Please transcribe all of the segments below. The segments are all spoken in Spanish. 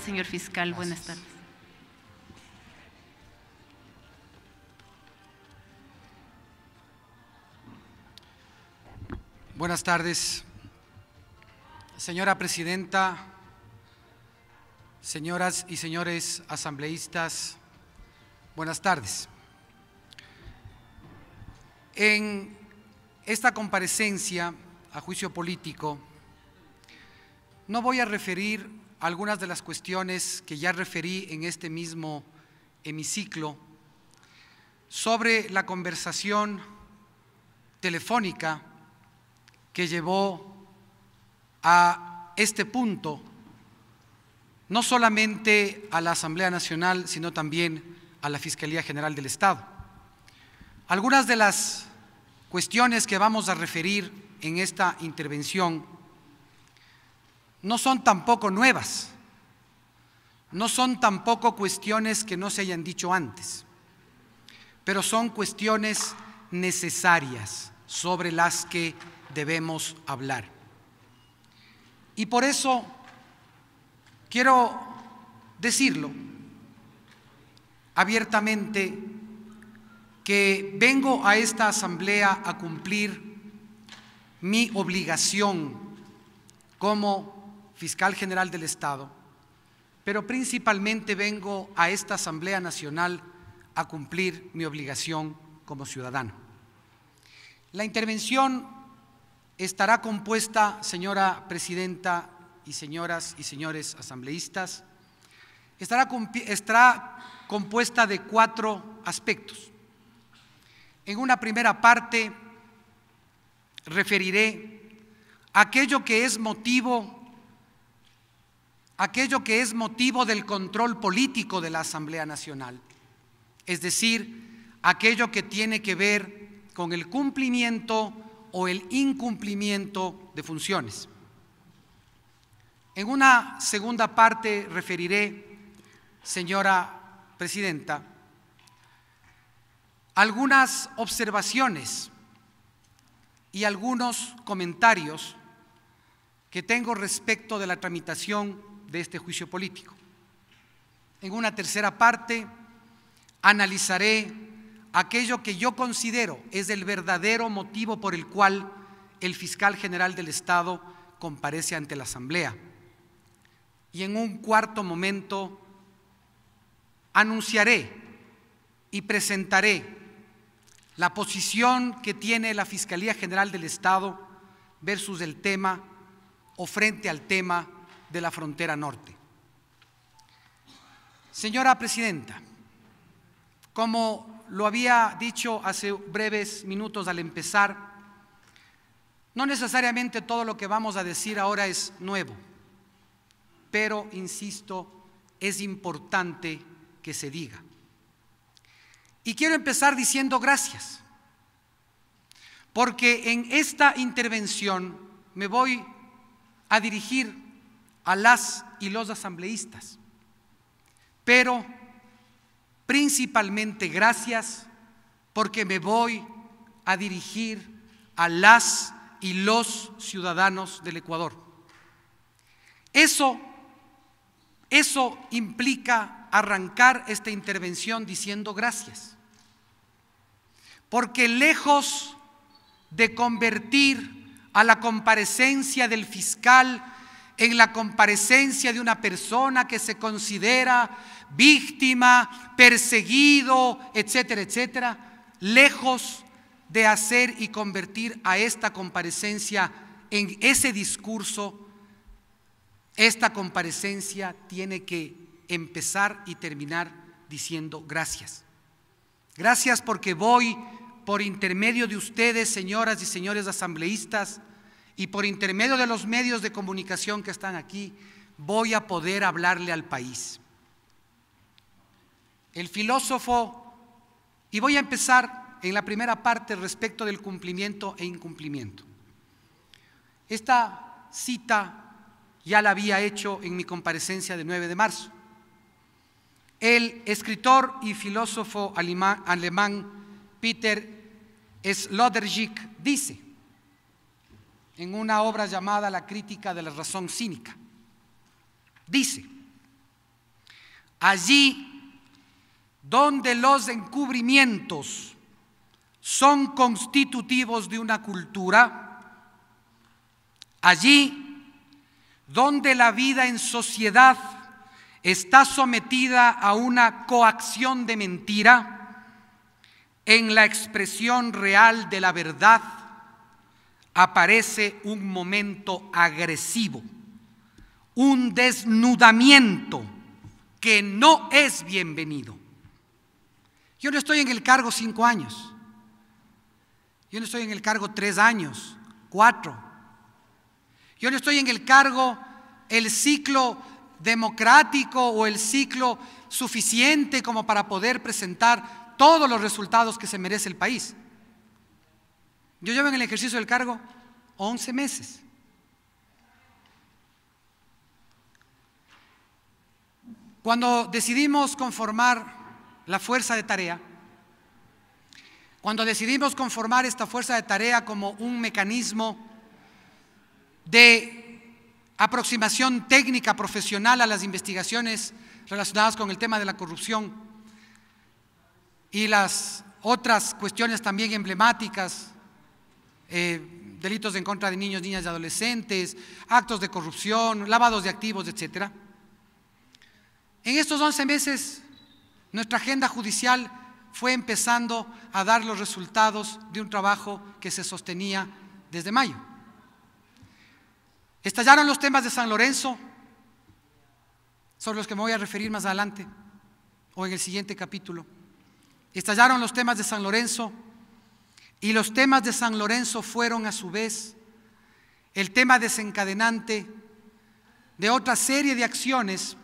señor fiscal. Buenas tardes. Buenas tardes, señora presidenta, señoras y señores asambleístas, buenas tardes. En esta comparecencia a juicio político, no voy a referir algunas de las cuestiones que ya referí en este mismo hemiciclo sobre la conversación telefónica que llevó a este punto, no solamente a la Asamblea Nacional, sino también a la Fiscalía General del Estado. Algunas de las cuestiones que vamos a referir en esta intervención no son tampoco nuevas, no son tampoco cuestiones que no se hayan dicho antes, pero son cuestiones necesarias sobre las que debemos hablar. Y por eso quiero decirlo abiertamente que vengo a esta asamblea a cumplir mi obligación como fiscal general del Estado, pero principalmente vengo a esta Asamblea Nacional a cumplir mi obligación como ciudadano. La intervención estará compuesta, señora presidenta y señoras y señores asambleístas, estará, estará compuesta de cuatro aspectos. En una primera parte referiré aquello que es motivo aquello que es motivo del control político de la Asamblea Nacional, es decir, aquello que tiene que ver con el cumplimiento o el incumplimiento de funciones. En una segunda parte referiré, señora presidenta, algunas observaciones y algunos comentarios que tengo respecto de la tramitación de este juicio político. En una tercera parte analizaré aquello que yo considero es el verdadero motivo por el cual el fiscal general del Estado comparece ante la Asamblea. Y en un cuarto momento anunciaré y presentaré la posición que tiene la Fiscalía General del Estado versus el tema o frente al tema de la frontera norte. Señora Presidenta, como lo había dicho hace breves minutos al empezar, no necesariamente todo lo que vamos a decir ahora es nuevo, pero, insisto, es importante que se diga. Y quiero empezar diciendo gracias, porque en esta intervención me voy a dirigir a las y los asambleístas, pero principalmente gracias porque me voy a dirigir a las y los ciudadanos del Ecuador. Eso, eso implica arrancar esta intervención diciendo gracias, porque lejos de convertir a la comparecencia del fiscal en la comparecencia de una persona que se considera víctima, perseguido, etcétera, etcétera, lejos de hacer y convertir a esta comparecencia en ese discurso, esta comparecencia tiene que empezar y terminar diciendo gracias. Gracias porque voy por intermedio de ustedes, señoras y señores asambleístas, y por intermedio de los medios de comunicación que están aquí, voy a poder hablarle al país. El filósofo, y voy a empezar en la primera parte respecto del cumplimiento e incumplimiento. Esta cita ya la había hecho en mi comparecencia de 9 de marzo. El escritor y filósofo alemán Peter Sloterdijk dice, en una obra llamada La crítica de la razón cínica. Dice, allí donde los encubrimientos son constitutivos de una cultura, allí donde la vida en sociedad está sometida a una coacción de mentira, en la expresión real de la verdad, aparece un momento agresivo, un desnudamiento que no es bienvenido. Yo no estoy en el cargo cinco años, yo no estoy en el cargo tres años, cuatro, yo no estoy en el cargo el ciclo democrático o el ciclo suficiente como para poder presentar todos los resultados que se merece el país. Yo llevo en el ejercicio del cargo 11 meses. Cuando decidimos conformar la fuerza de tarea, cuando decidimos conformar esta fuerza de tarea como un mecanismo de aproximación técnica profesional a las investigaciones relacionadas con el tema de la corrupción y las otras cuestiones también emblemáticas eh, delitos en contra de niños, niñas y adolescentes, actos de corrupción, lavados de activos, etc. En estos 11 meses, nuestra agenda judicial fue empezando a dar los resultados de un trabajo que se sostenía desde mayo. Estallaron los temas de San Lorenzo, sobre los que me voy a referir más adelante o en el siguiente capítulo. Estallaron los temas de San Lorenzo, y los temas de San Lorenzo fueron a su vez el tema desencadenante de otra serie de acciones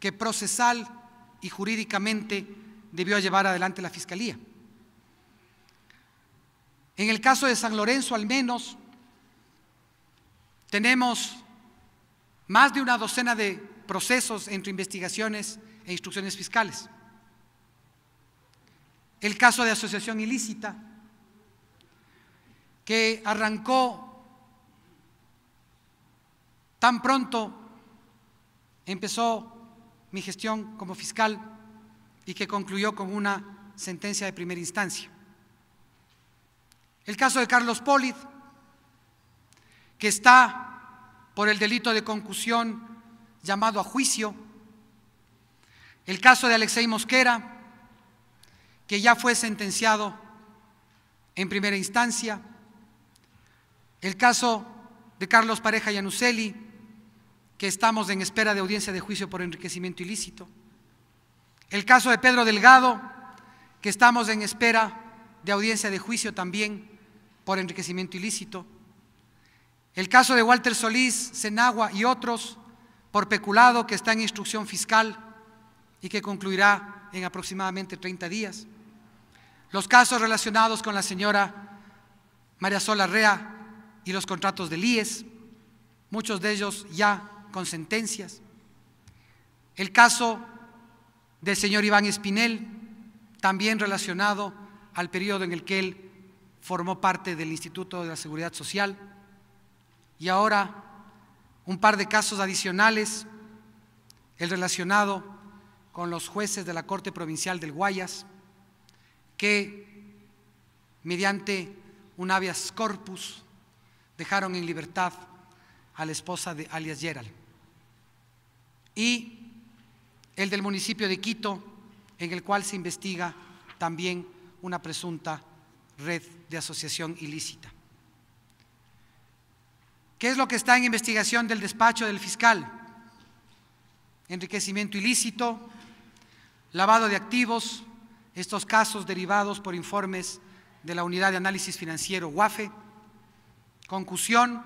que procesal y jurídicamente debió llevar adelante la Fiscalía. En el caso de San Lorenzo al menos, tenemos más de una docena de procesos entre investigaciones e instrucciones fiscales. El caso de asociación ilícita, que arrancó tan pronto, empezó mi gestión como fiscal y que concluyó con una sentencia de primera instancia. El caso de Carlos Polid, que está por el delito de concusión llamado a juicio. El caso de Alexei Mosquera, que ya fue sentenciado en primera instancia. El caso de Carlos Pareja Anuseli, que estamos en espera de audiencia de juicio por enriquecimiento ilícito. El caso de Pedro Delgado, que estamos en espera de audiencia de juicio también por enriquecimiento ilícito. El caso de Walter Solís, Senagua y otros por peculado que está en instrucción fiscal y que concluirá en aproximadamente 30 días. Los casos relacionados con la señora María Sol Arrea, y los contratos del IES, muchos de ellos ya con sentencias. El caso del señor Iván Espinel, también relacionado al periodo en el que él formó parte del Instituto de la Seguridad Social. Y ahora un par de casos adicionales, el relacionado con los jueces de la Corte Provincial del Guayas, que mediante un habeas corpus dejaron en libertad a la esposa de alias Gerald. Y el del municipio de Quito, en el cual se investiga también una presunta red de asociación ilícita. ¿Qué es lo que está en investigación del despacho del fiscal? Enriquecimiento ilícito, lavado de activos, estos casos derivados por informes de la Unidad de Análisis Financiero, UAFE, concusión,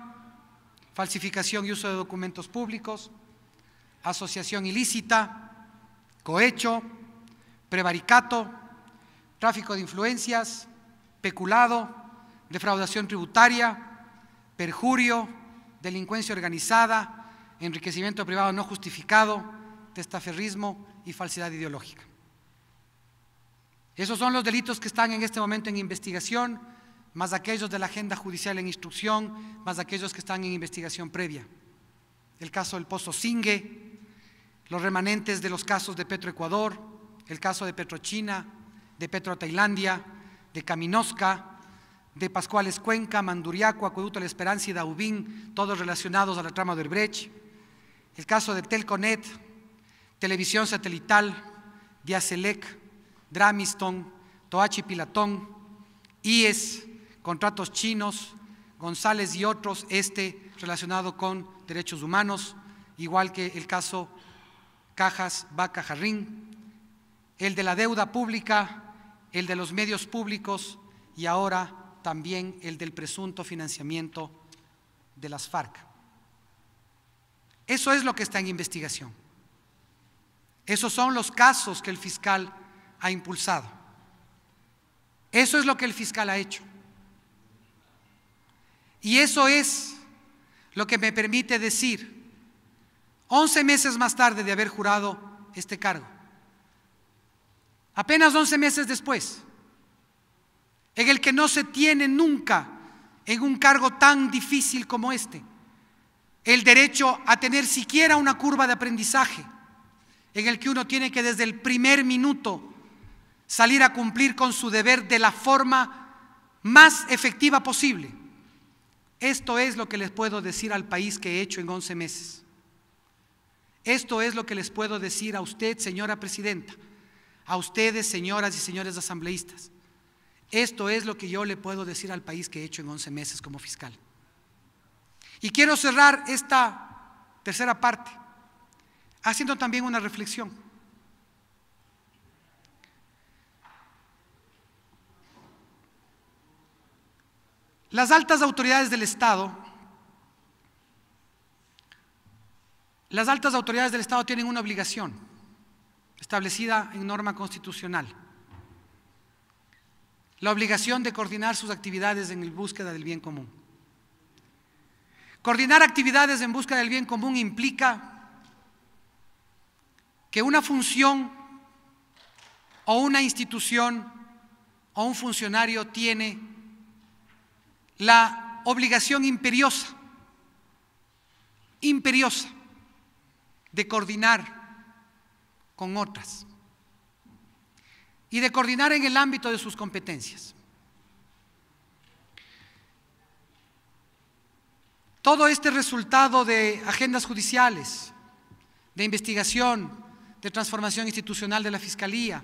falsificación y uso de documentos públicos, asociación ilícita, cohecho, prevaricato, tráfico de influencias, peculado, defraudación tributaria, perjurio, delincuencia organizada, enriquecimiento privado no justificado, testaferrismo y falsedad ideológica. Esos son los delitos que están en este momento en investigación más aquellos de la agenda judicial en instrucción, más aquellos que están en investigación previa. El caso del Pozo Singue, los remanentes de los casos de Petroecuador, el caso de Petrochina, de Petro Tailandia, de Caminosca, de Pascuales Cuenca, Manduriaco, Acueducto la Esperanza y Daubín, todos relacionados a la trama del Brecht, el caso de Telconet, Televisión Satelital, Diazelec, Dramiston, Toachi Pilatón, IES, contratos chinos, González y otros, este relacionado con derechos humanos, igual que el caso Cajas Vaca Jarrín, el de la deuda pública, el de los medios públicos y ahora también el del presunto financiamiento de las FARC. Eso es lo que está en investigación. Esos son los casos que el fiscal ha impulsado. Eso es lo que el fiscal ha hecho. Y eso es lo que me permite decir, 11 meses más tarde de haber jurado este cargo, apenas 11 meses después, en el que no se tiene nunca en un cargo tan difícil como este el derecho a tener siquiera una curva de aprendizaje, en el que uno tiene que desde el primer minuto salir a cumplir con su deber de la forma más efectiva posible. Esto es lo que les puedo decir al país que he hecho en 11 meses. Esto es lo que les puedo decir a usted, señora presidenta, a ustedes, señoras y señores asambleístas. Esto es lo que yo le puedo decir al país que he hecho en 11 meses como fiscal. Y quiero cerrar esta tercera parte haciendo también una reflexión. Las altas autoridades del Estado, las altas autoridades del Estado tienen una obligación establecida en norma constitucional, la obligación de coordinar sus actividades en la búsqueda del bien común. Coordinar actividades en búsqueda del bien común implica que una función o una institución o un funcionario tiene la obligación imperiosa, imperiosa, de coordinar con otras y de coordinar en el ámbito de sus competencias. Todo este resultado de agendas judiciales, de investigación, de transformación institucional de la Fiscalía,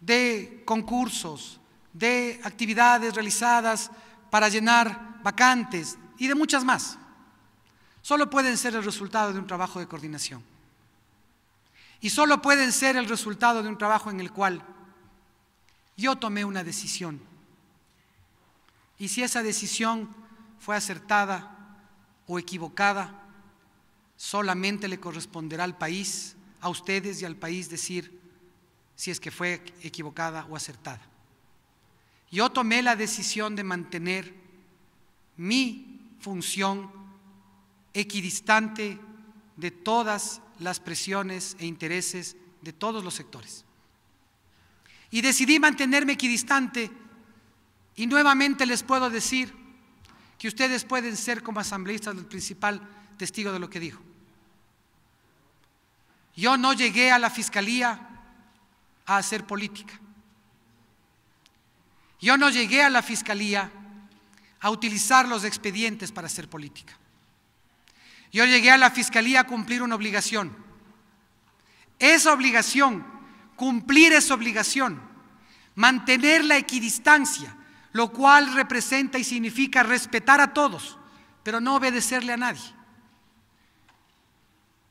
de concursos, de actividades realizadas para llenar vacantes y de muchas más. Solo pueden ser el resultado de un trabajo de coordinación. Y solo pueden ser el resultado de un trabajo en el cual yo tomé una decisión. Y si esa decisión fue acertada o equivocada, solamente le corresponderá al país, a ustedes y al país decir si es que fue equivocada o acertada yo tomé la decisión de mantener mi función equidistante de todas las presiones e intereses de todos los sectores. Y decidí mantenerme equidistante y nuevamente les puedo decir que ustedes pueden ser como asambleístas el principal testigo de lo que dijo. Yo no llegué a la fiscalía a hacer política. Yo no llegué a la fiscalía a utilizar los expedientes para hacer política. Yo llegué a la fiscalía a cumplir una obligación. Esa obligación, cumplir esa obligación, mantener la equidistancia, lo cual representa y significa respetar a todos, pero no obedecerle a nadie.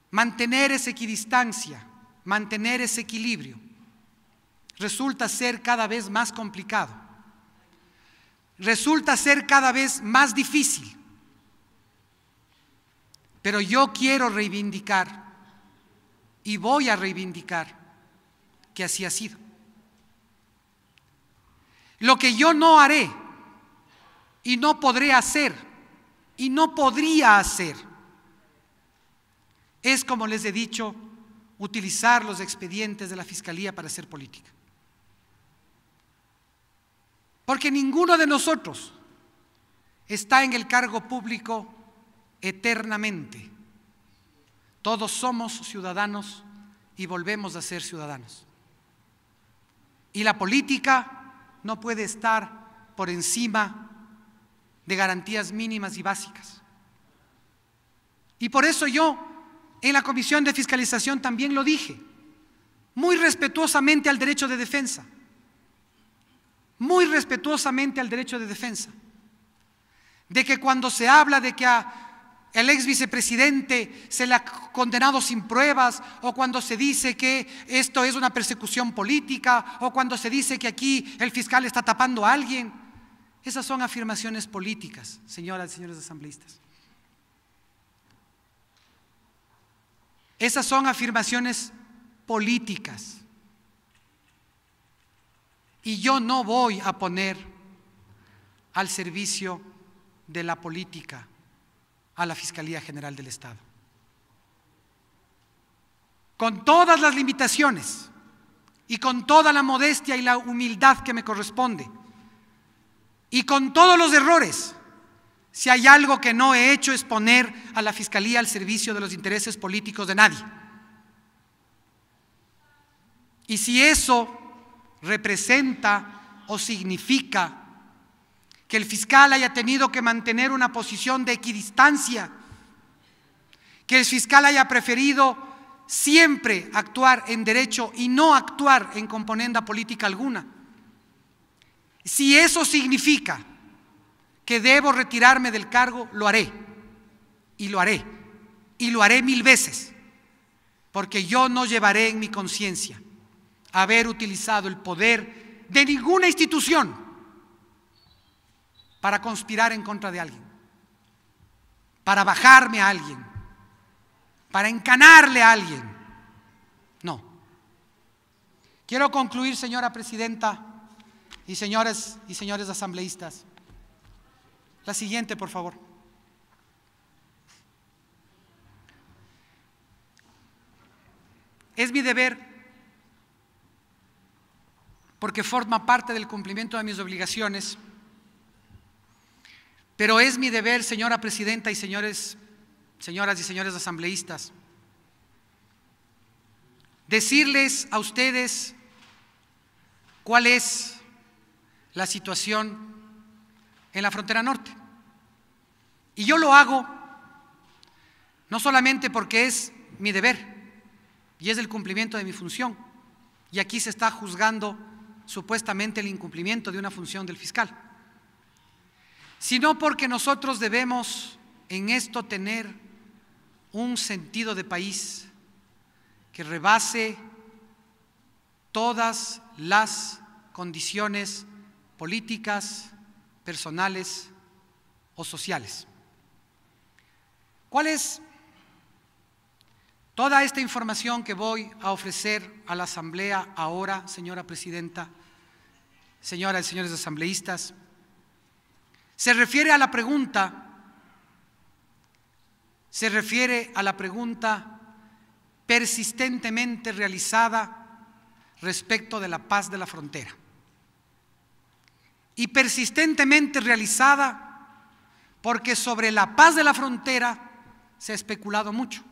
Mantener esa equidistancia, mantener ese equilibrio, resulta ser cada vez más complicado resulta ser cada vez más difícil. Pero yo quiero reivindicar y voy a reivindicar que así ha sido. Lo que yo no haré y no podré hacer y no podría hacer es, como les he dicho, utilizar los expedientes de la Fiscalía para hacer política. Porque ninguno de nosotros está en el cargo público eternamente. Todos somos ciudadanos y volvemos a ser ciudadanos. Y la política no puede estar por encima de garantías mínimas y básicas. Y por eso yo en la Comisión de Fiscalización también lo dije, muy respetuosamente al derecho de defensa muy respetuosamente al derecho de defensa, de que cuando se habla de que el ex vicepresidente se le ha condenado sin pruebas, o cuando se dice que esto es una persecución política, o cuando se dice que aquí el fiscal está tapando a alguien. Esas son afirmaciones políticas, señoras y señores asambleístas. Esas son afirmaciones políticas. Y yo no voy a poner al servicio de la política a la Fiscalía General del Estado. Con todas las limitaciones y con toda la modestia y la humildad que me corresponde y con todos los errores, si hay algo que no he hecho es poner a la Fiscalía al servicio de los intereses políticos de nadie. Y si eso representa o significa que el fiscal haya tenido que mantener una posición de equidistancia, que el fiscal haya preferido siempre actuar en derecho y no actuar en componenda política alguna. Si eso significa que debo retirarme del cargo, lo haré, y lo haré, y lo haré mil veces, porque yo no llevaré en mi conciencia haber utilizado el poder de ninguna institución para conspirar en contra de alguien, para bajarme a alguien, para encanarle a alguien. No. Quiero concluir, señora presidenta y señores y señores asambleístas. La siguiente, por favor. Es mi deber porque forma parte del cumplimiento de mis obligaciones. Pero es mi deber, señora presidenta y señores, señoras y señores asambleístas, decirles a ustedes cuál es la situación en la frontera norte. Y yo lo hago no solamente porque es mi deber y es el cumplimiento de mi función, y aquí se está juzgando supuestamente el incumplimiento de una función del fiscal, sino porque nosotros debemos en esto tener un sentido de país que rebase todas las condiciones políticas, personales o sociales. ¿Cuál es Toda esta información que voy a ofrecer a la Asamblea ahora, señora Presidenta, señoras y señores asambleístas, se refiere a la pregunta, se refiere a la pregunta persistentemente realizada respecto de la paz de la frontera y persistentemente realizada porque sobre la paz de la frontera se ha especulado mucho.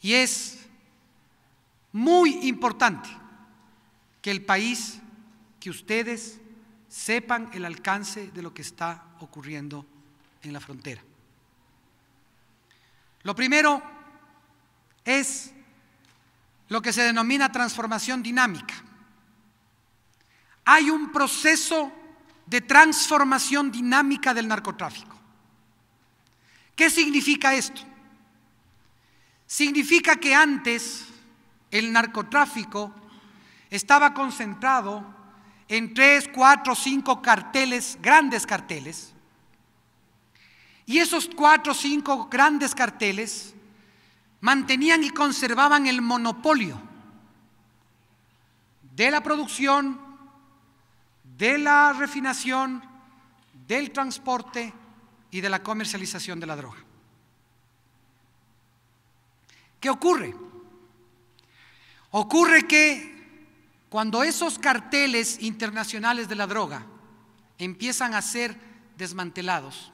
Y es muy importante que el país, que ustedes sepan el alcance de lo que está ocurriendo en la frontera. Lo primero es lo que se denomina transformación dinámica. Hay un proceso de transformación dinámica del narcotráfico. ¿Qué significa esto? Significa que antes el narcotráfico estaba concentrado en tres, cuatro, cinco carteles, grandes carteles. Y esos cuatro, cinco grandes carteles mantenían y conservaban el monopolio de la producción, de la refinación, del transporte y de la comercialización de la droga. ¿Qué ocurre? Ocurre que cuando esos carteles internacionales de la droga empiezan a ser desmantelados,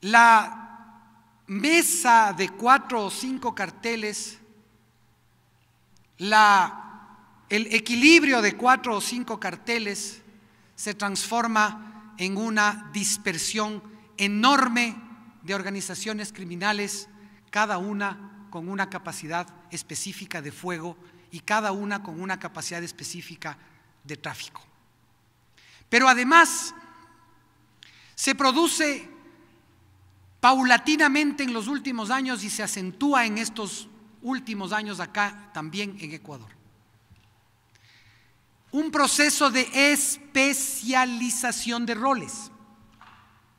la mesa de cuatro o cinco carteles, la, el equilibrio de cuatro o cinco carteles se transforma en una dispersión enorme de organizaciones criminales, cada una con una capacidad específica de fuego y cada una con una capacidad específica de tráfico. Pero además se produce paulatinamente en los últimos años y se acentúa en estos últimos años acá también en Ecuador. Un proceso de especialización de roles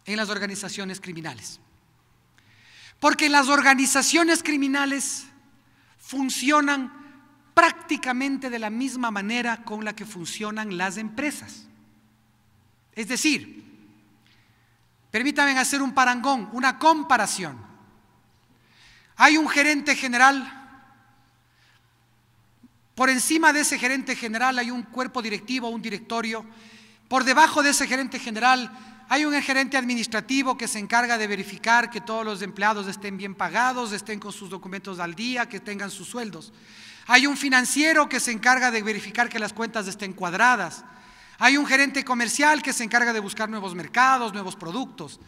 en las organizaciones criminales. Porque las organizaciones criminales funcionan prácticamente de la misma manera con la que funcionan las empresas. Es decir, permítanme hacer un parangón, una comparación. Hay un gerente general, por encima de ese gerente general hay un cuerpo directivo, un directorio, por debajo de ese gerente general hay un gerente administrativo que se encarga de verificar que todos los empleados estén bien pagados, estén con sus documentos al día, que tengan sus sueldos. Hay un financiero que se encarga de verificar que las cuentas estén cuadradas. Hay un gerente comercial que se encarga de buscar nuevos mercados, nuevos productos.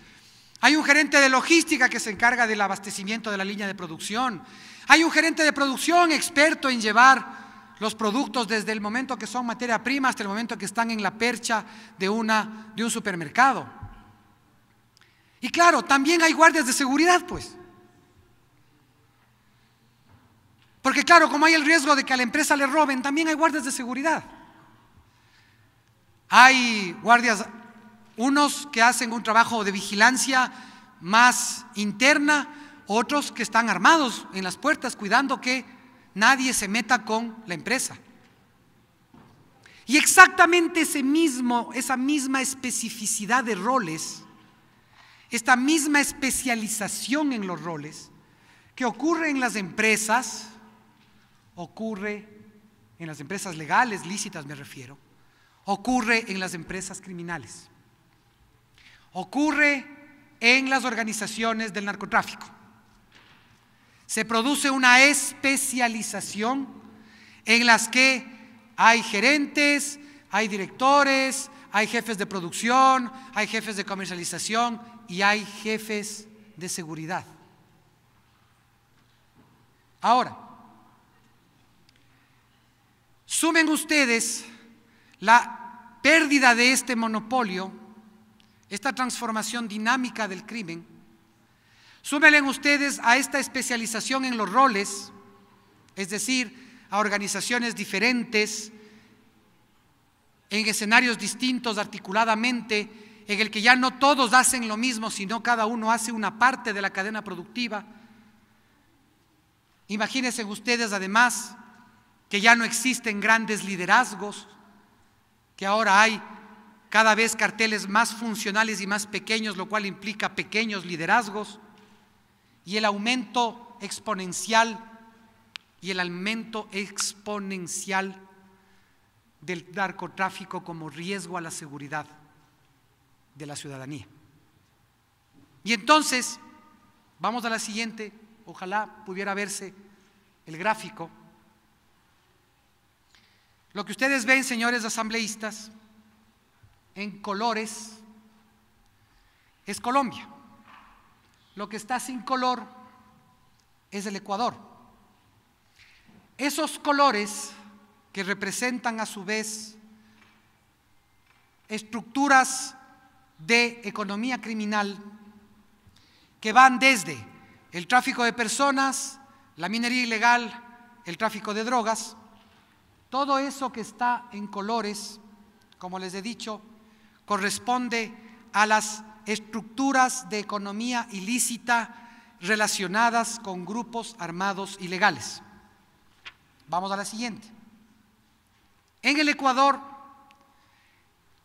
Hay un gerente de logística que se encarga del abastecimiento de la línea de producción. Hay un gerente de producción experto en llevar los productos desde el momento que son materia prima hasta el momento que están en la percha de, una, de un supermercado. Y claro, también hay guardias de seguridad, pues. Porque claro, como hay el riesgo de que a la empresa le roben, también hay guardias de seguridad. Hay guardias, unos que hacen un trabajo de vigilancia más interna, otros que están armados en las puertas cuidando que nadie se meta con la empresa. Y exactamente ese mismo, esa misma especificidad de roles, esta misma especialización en los roles que ocurre en las empresas, ocurre en las empresas legales, lícitas me refiero, ocurre en las empresas criminales, ocurre en las organizaciones del narcotráfico se produce una especialización en las que hay gerentes, hay directores, hay jefes de producción, hay jefes de comercialización y hay jefes de seguridad. Ahora, sumen ustedes la pérdida de este monopolio, esta transformación dinámica del crimen, Súmelen ustedes a esta especialización en los roles, es decir, a organizaciones diferentes, en escenarios distintos articuladamente, en el que ya no todos hacen lo mismo, sino cada uno hace una parte de la cadena productiva. Imagínense ustedes además que ya no existen grandes liderazgos, que ahora hay cada vez carteles más funcionales y más pequeños, lo cual implica pequeños liderazgos y el aumento exponencial y el aumento exponencial del narcotráfico como riesgo a la seguridad de la ciudadanía. Y entonces, vamos a la siguiente, ojalá pudiera verse el gráfico. Lo que ustedes ven, señores asambleístas, en colores, es Colombia lo que está sin color es el Ecuador. Esos colores que representan a su vez estructuras de economía criminal que van desde el tráfico de personas, la minería ilegal, el tráfico de drogas, todo eso que está en colores, como les he dicho, corresponde a las estructuras de economía ilícita relacionadas con grupos armados ilegales. Vamos a la siguiente. En el Ecuador,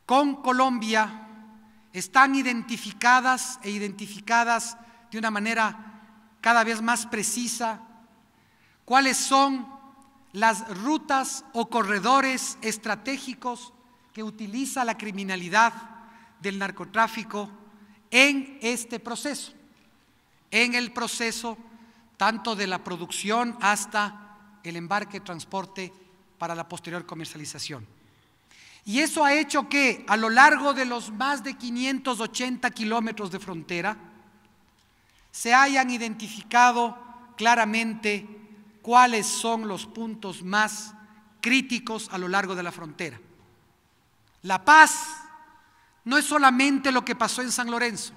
con Colombia, están identificadas e identificadas de una manera cada vez más precisa cuáles son las rutas o corredores estratégicos que utiliza la criminalidad del narcotráfico en este proceso, en el proceso tanto de la producción hasta el embarque, transporte para la posterior comercialización. Y eso ha hecho que a lo largo de los más de 580 kilómetros de frontera se hayan identificado claramente cuáles son los puntos más críticos a lo largo de la frontera. La paz no es solamente lo que pasó en San Lorenzo.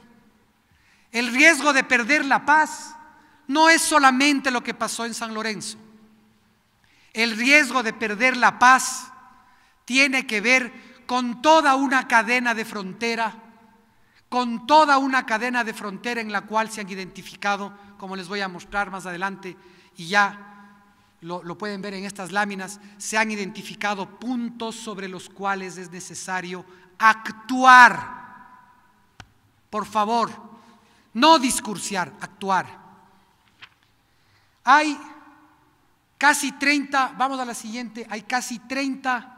El riesgo de perder la paz no es solamente lo que pasó en San Lorenzo. El riesgo de perder la paz tiene que ver con toda una cadena de frontera, con toda una cadena de frontera en la cual se han identificado, como les voy a mostrar más adelante, y ya lo, pueden ver en estas láminas, se han identificado puntos sobre los cuales es necesario actuar. Por favor, no discursiar, actuar. Hay casi 30, vamos a la siguiente, hay casi 30,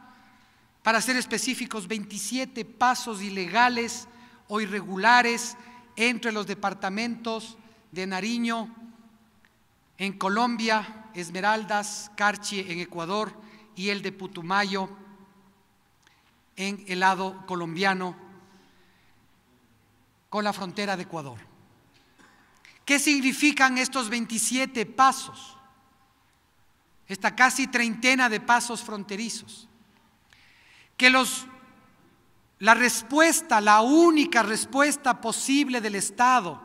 para ser específicos, 27 pasos ilegales o irregulares entre los departamentos de Nariño, en Colombia, Esmeraldas, Carchi en Ecuador y el de Putumayo en el lado colombiano con la frontera de Ecuador. ¿Qué significan estos 27 pasos? Esta casi treintena de pasos fronterizos. Que los, la respuesta, la única respuesta posible del Estado,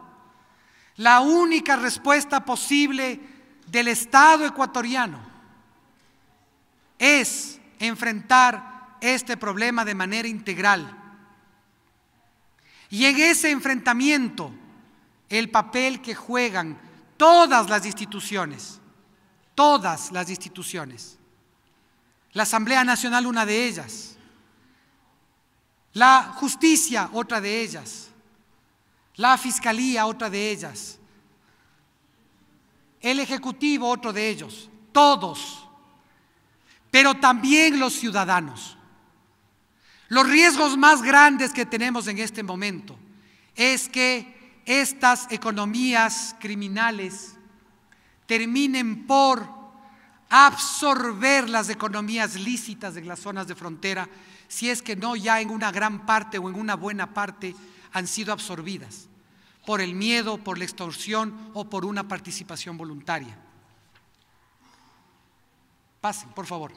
la única respuesta posible del Estado ecuatoriano es enfrentar este problema de manera integral. Y en ese enfrentamiento, el papel que juegan todas las instituciones, todas las instituciones, la Asamblea Nacional una de ellas, la justicia otra de ellas, la fiscalía otra de ellas, el Ejecutivo otro de ellos, todos, pero también los ciudadanos. Los riesgos más grandes que tenemos en este momento es que estas economías criminales terminen por absorber las economías lícitas de las zonas de frontera, si es que no ya en una gran parte o en una buena parte han sido absorbidas por el miedo, por la extorsión o por una participación voluntaria. Pasen, por favor.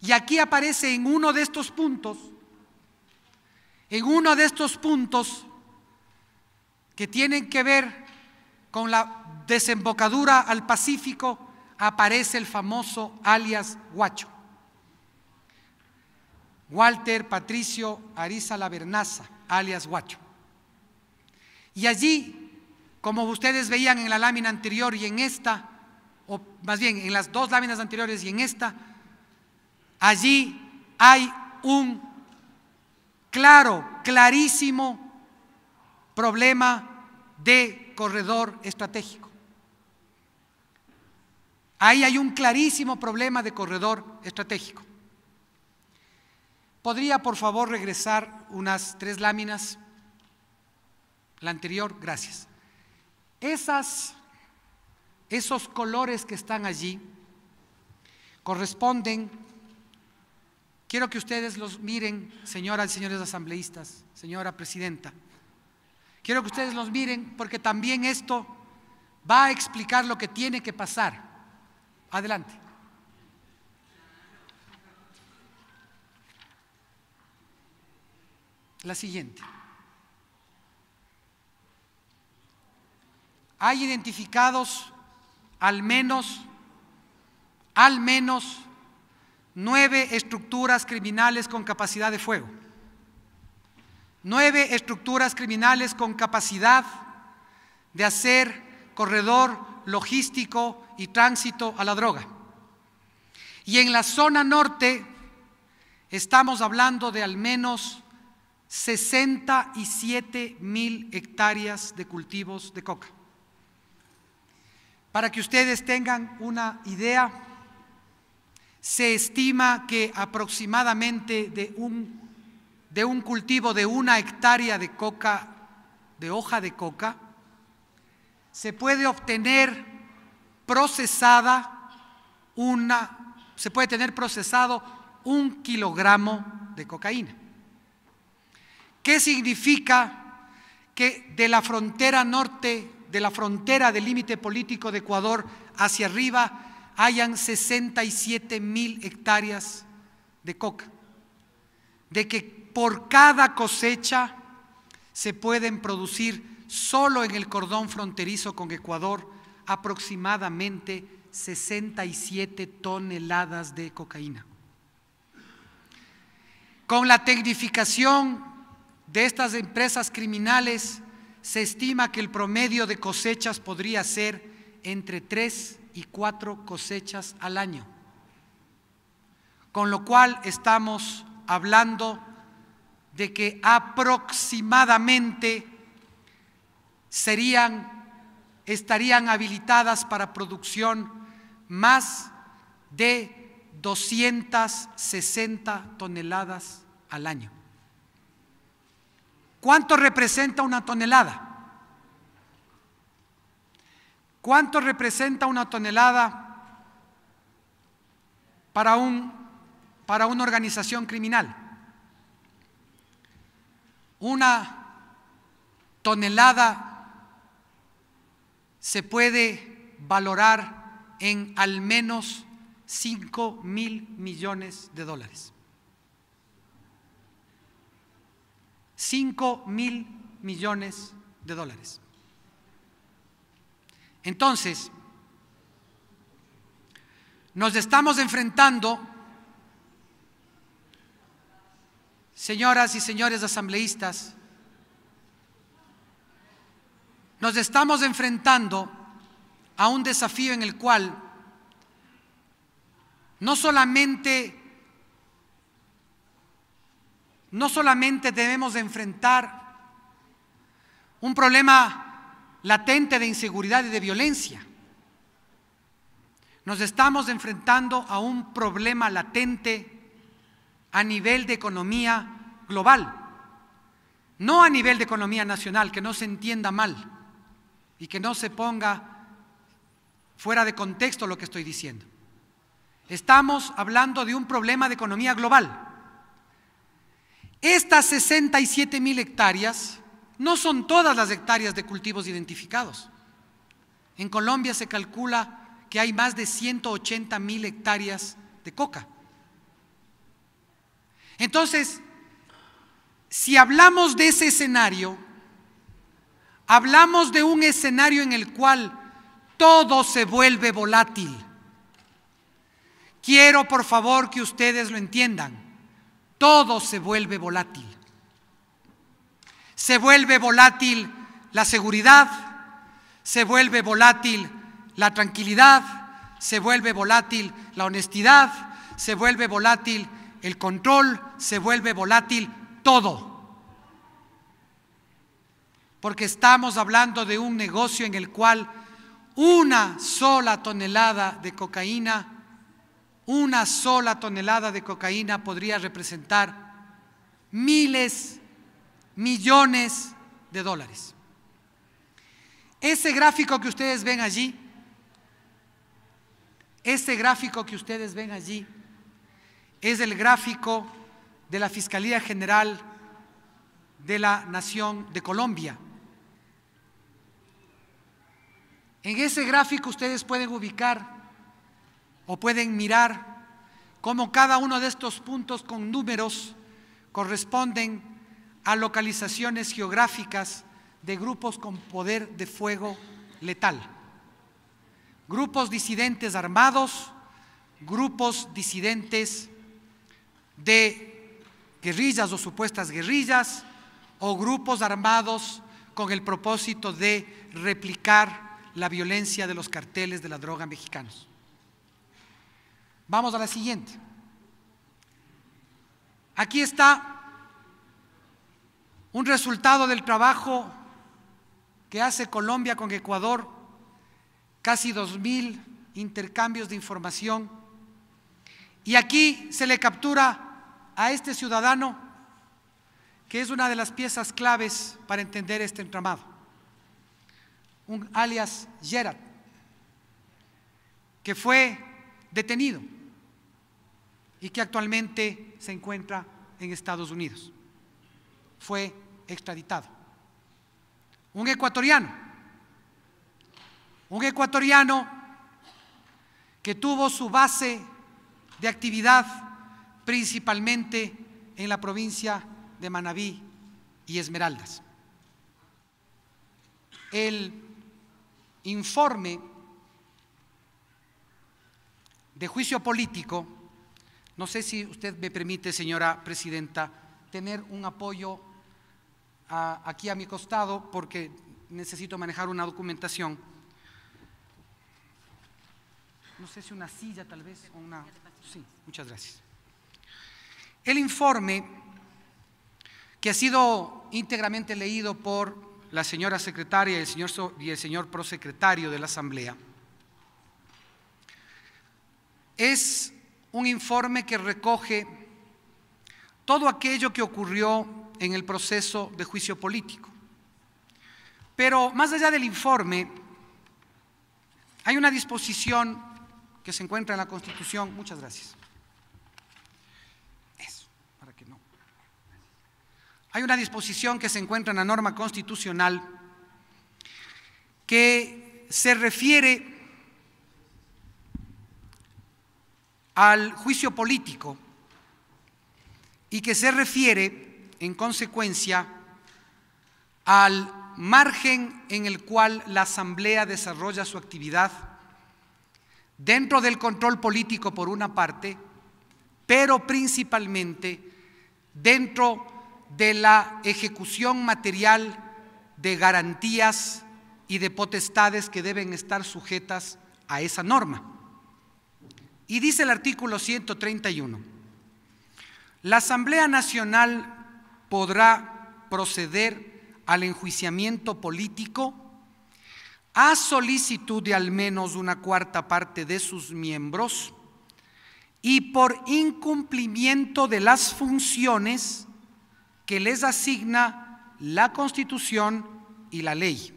Y aquí aparece en uno de estos puntos en uno de estos puntos que tienen que ver con la desembocadura al Pacífico, aparece el famoso alias Guacho. Walter Patricio Ariza Lavernaza, alias Guacho. Y allí, como ustedes veían en la lámina anterior y en esta, o más bien en las dos láminas anteriores y en esta, allí hay un claro, clarísimo problema de corredor estratégico. Ahí hay un clarísimo problema de corredor estratégico. ¿Podría, por favor, regresar unas tres láminas? La anterior, gracias. Esas, esos colores que están allí corresponden Quiero que ustedes los miren, señoras y señores asambleístas, señora presidenta. Quiero que ustedes los miren porque también esto va a explicar lo que tiene que pasar. Adelante. La siguiente. Hay identificados al menos, al menos nueve estructuras criminales con capacidad de fuego, nueve estructuras criminales con capacidad de hacer corredor logístico y tránsito a la droga. Y en la zona norte estamos hablando de al menos 67 mil hectáreas de cultivos de coca. Para que ustedes tengan una idea, se estima que aproximadamente de un, cultivo de una hectárea de coca, de hoja de coca, se puede obtener procesada una, se puede tener procesado un kilogramo de cocaína. ¿Qué significa que de la frontera norte, de la frontera del límite político de Ecuador hacia arriba, hayan 67 mil hectáreas de coca, de que por cada cosecha se pueden producir solo en el cordón fronterizo con Ecuador aproximadamente 67 toneladas de cocaína. Con la tecnificación de estas empresas criminales, se estima que el promedio de cosechas podría ser entre 3 y cuatro cosechas al año. Con lo cual estamos hablando de que aproximadamente serían, estarían habilitadas para producción más de 260 toneladas al año. ¿Cuánto representa una tonelada? ¿Cuánto representa una tonelada para, un, para una organización criminal? Una tonelada se puede valorar en al menos 5 mil millones de dólares. 5 mil millones de dólares. Entonces, nos estamos enfrentando, señoras y señores asambleístas, nos estamos enfrentando a un desafío en el cual no solamente no solamente debemos enfrentar un problema latente de inseguridad y de violencia. Nos estamos enfrentando a un problema latente a nivel de economía global, no a nivel de economía nacional, que no se entienda mal y que no se ponga fuera de contexto lo que estoy diciendo. Estamos hablando de un problema de economía global. Estas 67 mil hectáreas no son todas las hectáreas de cultivos identificados. En Colombia se calcula que hay más de 180 mil hectáreas de coca. Entonces, si hablamos de ese escenario, hablamos de un escenario en el cual todo se vuelve volátil. Quiero por favor que ustedes lo entiendan. Todo se vuelve volátil se vuelve volátil la seguridad, se vuelve volátil la tranquilidad, se vuelve volátil la honestidad, se vuelve volátil el control, se vuelve volátil todo. Porque estamos hablando de un negocio en el cual una sola tonelada de cocaína una sola tonelada de cocaína podría representar miles millones de dólares. Ese gráfico que ustedes ven allí, ese gráfico que ustedes ven allí es el gráfico de la Fiscalía General de la Nación de Colombia. En ese gráfico ustedes pueden ubicar o pueden mirar cómo cada uno de estos puntos con números corresponden a localizaciones geográficas de grupos con poder de fuego letal, grupos disidentes armados, grupos disidentes de guerrillas o supuestas guerrillas, o grupos armados con el propósito de replicar la violencia de los carteles de la droga mexicanos. Vamos a la siguiente. Aquí está un resultado del trabajo que hace Colombia con Ecuador, casi 2.000 intercambios de información. Y aquí se le captura a este ciudadano, que es una de las piezas claves para entender este entramado, un alias Gerard, que fue detenido y que actualmente se encuentra en Estados Unidos fue extraditado. Un ecuatoriano, un ecuatoriano que tuvo su base de actividad principalmente en la provincia de Manabí y Esmeraldas. El informe de juicio político, no sé si usted me permite, señora presidenta, tener un apoyo aquí a mi costado porque necesito manejar una documentación. No sé si una silla tal vez o una... Sí, muchas gracias. El informe que ha sido íntegramente leído por la señora secretaria señor, y el señor prosecretario de la Asamblea es un informe que recoge todo aquello que ocurrió en el proceso de juicio político. Pero más allá del informe, hay una disposición que se encuentra en la Constitución. Muchas gracias. Eso, para que no. Hay una disposición que se encuentra en la norma constitucional que se refiere al juicio político y que se refiere en consecuencia, al margen en el cual la Asamblea desarrolla su actividad, dentro del control político por una parte, pero principalmente dentro de la ejecución material de garantías y de potestades que deben estar sujetas a esa norma. Y dice el artículo 131, la Asamblea Nacional podrá proceder al enjuiciamiento político a solicitud de al menos una cuarta parte de sus miembros y por incumplimiento de las funciones que les asigna la Constitución y la ley.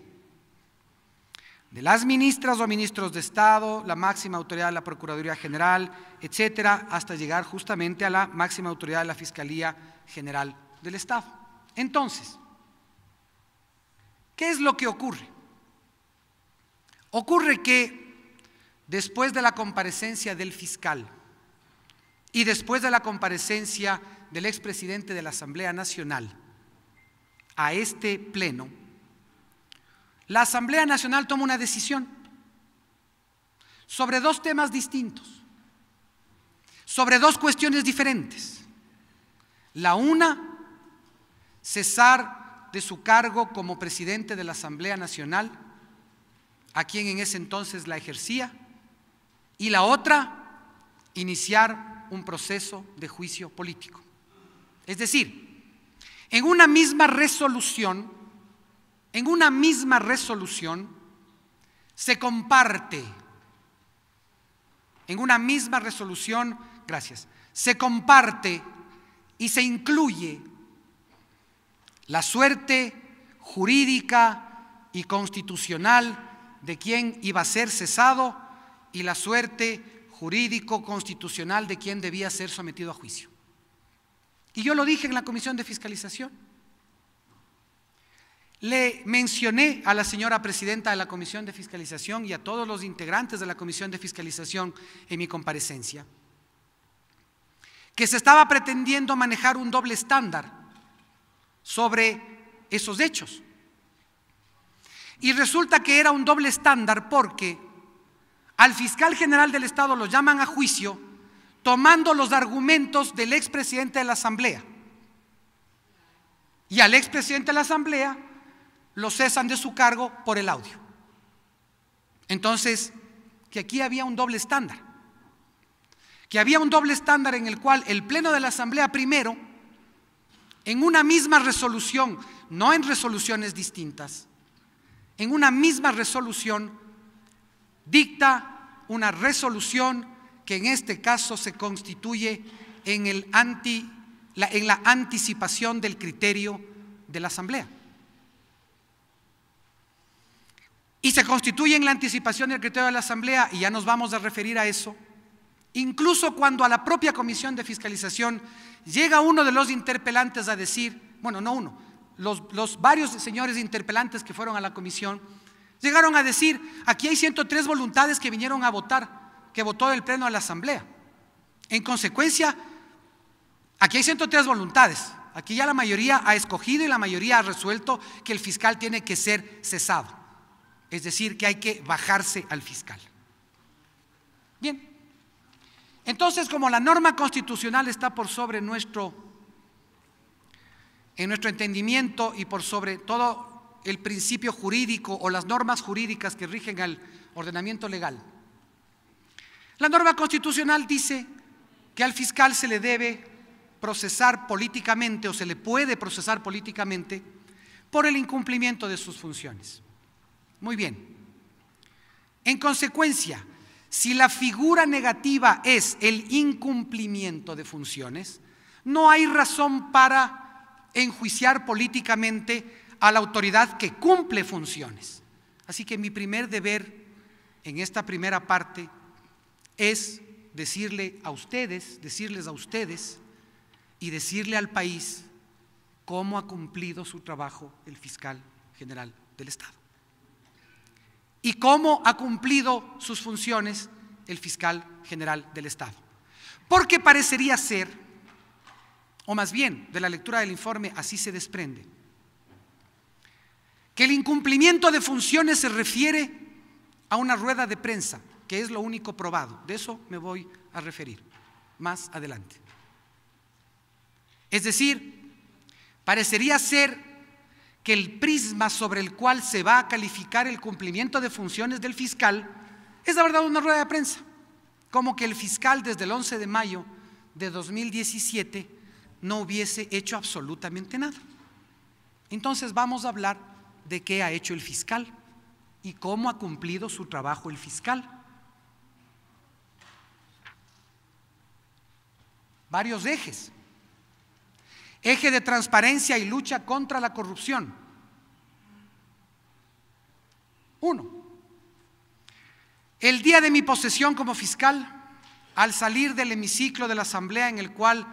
De las ministras o ministros de Estado, la máxima autoridad de la Procuraduría General, etcétera, hasta llegar justamente a la máxima autoridad de la Fiscalía General del Estado. Entonces, ¿qué es lo que ocurre? Ocurre que después de la comparecencia del fiscal y después de la comparecencia del expresidente de la Asamblea Nacional a este pleno, la Asamblea Nacional toma una decisión sobre dos temas distintos, sobre dos cuestiones diferentes. La una cesar de su cargo como presidente de la Asamblea Nacional, a quien en ese entonces la ejercía, y la otra, iniciar un proceso de juicio político. Es decir, en una misma resolución, en una misma resolución, se comparte, en una misma resolución, gracias, se comparte y se incluye la suerte jurídica y constitucional de quien iba a ser cesado y la suerte jurídico-constitucional de quien debía ser sometido a juicio. Y yo lo dije en la comisión de fiscalización. Le mencioné a la señora presidenta de la comisión de fiscalización y a todos los integrantes de la comisión de fiscalización en mi comparecencia que se estaba pretendiendo manejar un doble estándar sobre esos hechos. Y resulta que era un doble estándar porque al fiscal general del Estado lo llaman a juicio tomando los argumentos del expresidente de la Asamblea. Y al expresidente de la Asamblea lo cesan de su cargo por el audio. Entonces, que aquí había un doble estándar. Que había un doble estándar en el cual el Pleno de la Asamblea primero en una misma resolución, no en resoluciones distintas, en una misma resolución, dicta una resolución que en este caso se constituye en, la anticipación del criterio de la Asamblea. Y se constituye en la anticipación del criterio de la Asamblea, y ya nos vamos a referir a eso, Incluso cuando a la propia comisión de fiscalización llega uno de los interpelantes a decir, bueno, no uno, los, varios señores interpelantes que fueron a la comisión, llegaron a decir, aquí hay 103 voluntades que vinieron a votar, que votó el Pleno a la Asamblea. En consecuencia, aquí hay 103 voluntades, aquí ya la mayoría ha escogido y la mayoría ha resuelto que el fiscal tiene que ser cesado, es decir, que hay que bajarse al fiscal. Bien, entonces, como la norma constitucional está por sobre nuestro, en nuestro entendimiento y por sobre todo el principio jurídico o las normas jurídicas que rigen al ordenamiento legal, la norma constitucional dice que al fiscal se le debe procesar políticamente o se le puede procesar políticamente por el incumplimiento de sus funciones. Muy bien. En consecuencia, si la figura negativa es el incumplimiento de funciones, no hay razón para enjuiciar políticamente a la autoridad que cumple funciones. Así que mi primer deber en esta primera parte es decirle a ustedes, decirles a ustedes y decirle al país cómo ha cumplido su trabajo el fiscal general del Estado y cómo ha cumplido sus funciones el fiscal general del Estado. Porque parecería ser, o más bien de la lectura del informe así se desprende, que el incumplimiento de funciones se refiere a una rueda de prensa, que es lo único probado. De eso me voy a referir más adelante. Es decir, parecería ser que el prisma sobre el cual se va a calificar el cumplimiento de funciones del fiscal es la verdad una rueda de prensa. Como que el fiscal desde el 11 de mayo de 2017 no hubiese hecho absolutamente nada. Entonces vamos a hablar de qué ha hecho el fiscal y cómo ha cumplido su trabajo el fiscal. Varios ejes eje de transparencia y lucha contra la corrupción. Uno, el día de mi posesión como fiscal, al salir del hemiciclo de la asamblea en el cual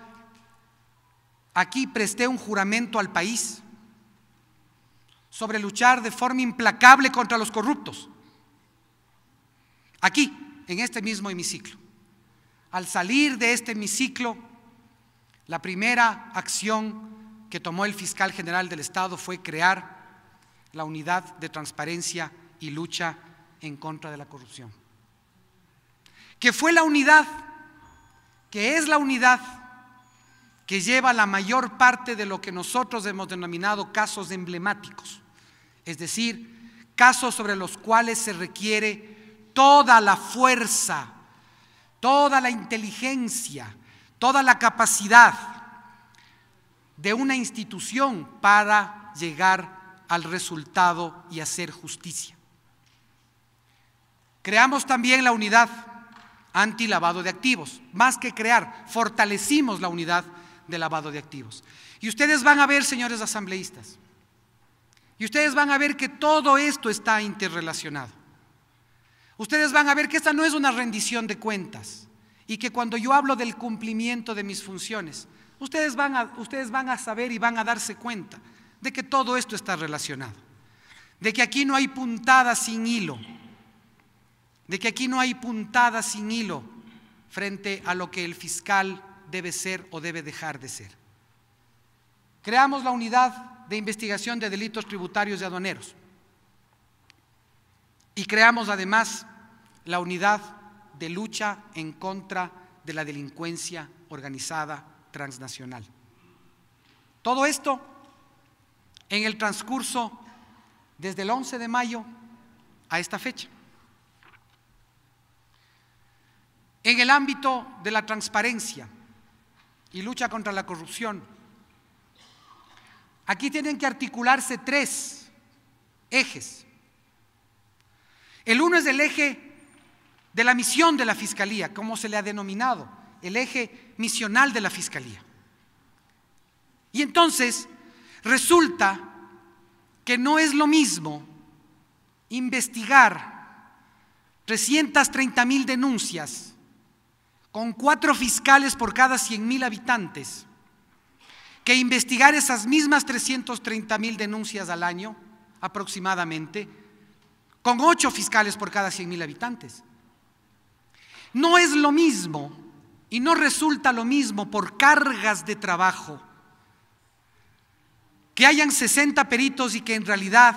aquí presté un juramento al país sobre luchar de forma implacable contra los corruptos, aquí, en este mismo hemiciclo. Al salir de este hemiciclo, la primera acción que tomó el fiscal general del Estado fue crear la unidad de transparencia y lucha en contra de la corrupción, que fue la unidad, que es la unidad que lleva la mayor parte de lo que nosotros hemos denominado casos emblemáticos, es decir, casos sobre los cuales se requiere toda la fuerza, toda la inteligencia, toda la capacidad de una institución para llegar al resultado y hacer justicia. Creamos también la unidad antilavado de activos, más que crear, fortalecimos la unidad de lavado de activos. Y ustedes van a ver, señores asambleístas, y ustedes van a ver que todo esto está interrelacionado. Ustedes van a ver que esta no es una rendición de cuentas y que cuando yo hablo del cumplimiento de mis funciones, ustedes van a, ustedes van a saber y van a darse cuenta de que todo esto está relacionado, de que aquí no hay puntada sin hilo, de que aquí no hay puntada sin hilo frente a lo que el fiscal debe ser o debe dejar de ser. Creamos la unidad de investigación de delitos tributarios y aduaneros y creamos además la unidad de lucha en contra de la delincuencia organizada transnacional. Todo esto en el transcurso desde el 11 de mayo a esta fecha. En el ámbito de la transparencia y lucha contra la corrupción, aquí tienen que articularse tres ejes. El uno es el eje de la misión de la Fiscalía, como se le ha denominado, el eje misional de la Fiscalía. Y entonces, resulta que no es lo mismo investigar 330 mil denuncias con cuatro fiscales por cada 100 mil habitantes que investigar esas mismas 330 mil denuncias al año aproximadamente con ocho fiscales por cada 100 mil habitantes. No es lo mismo y no resulta lo mismo por cargas de trabajo que hayan 60 peritos y que en realidad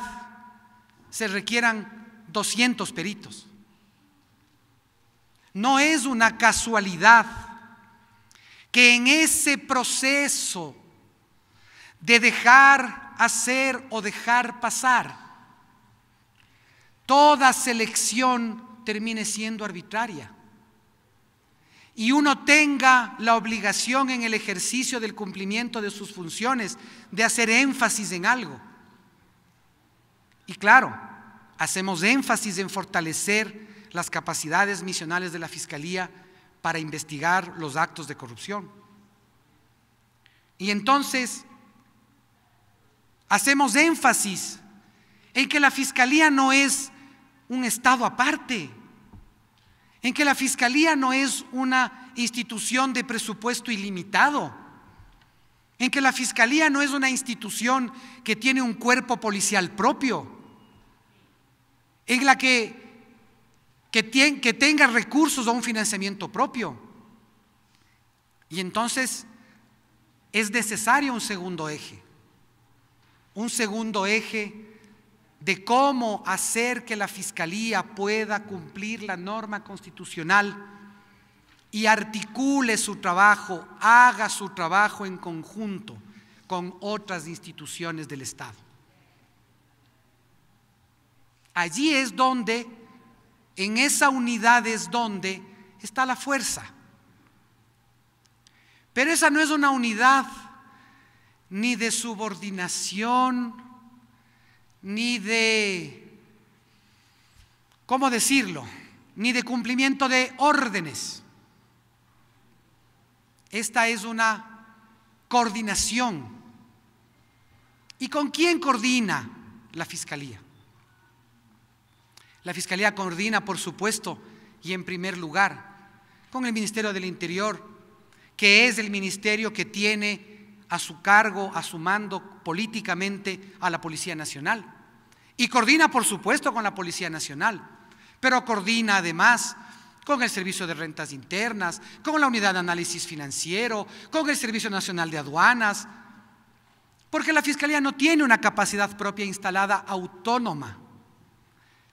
se requieran 200 peritos. No es una casualidad que en ese proceso de dejar hacer o dejar pasar, toda selección termine siendo arbitraria y uno tenga la obligación en el ejercicio del cumplimiento de sus funciones de hacer énfasis en algo. Y claro, hacemos énfasis en fortalecer las capacidades misionales de la Fiscalía para investigar los actos de corrupción. Y entonces, hacemos énfasis en que la Fiscalía no es un Estado aparte, en que la Fiscalía no es una institución de presupuesto ilimitado, en que la Fiscalía no es una institución que tiene un cuerpo policial propio, en la que, que tenga recursos o un financiamiento propio. Y entonces es necesario un segundo eje, un segundo eje de cómo hacer que la Fiscalía pueda cumplir la norma constitucional y articule su trabajo, haga su trabajo en conjunto con otras instituciones del Estado. Allí es donde, en esa unidad es donde está la fuerza. Pero esa no es una unidad ni de subordinación, ni de, ¿cómo decirlo? Ni de cumplimiento de órdenes. Esta es una coordinación. ¿Y con quién coordina la Fiscalía? La Fiscalía coordina, por supuesto, y en primer lugar, con el Ministerio del Interior, que es el ministerio que tiene a su cargo, a su mando políticamente a la Policía Nacional. Y coordina, por supuesto, con la Policía Nacional, pero coordina además con el Servicio de Rentas Internas, con la Unidad de Análisis Financiero, con el Servicio Nacional de Aduanas, porque la Fiscalía no tiene una capacidad propia instalada autónoma.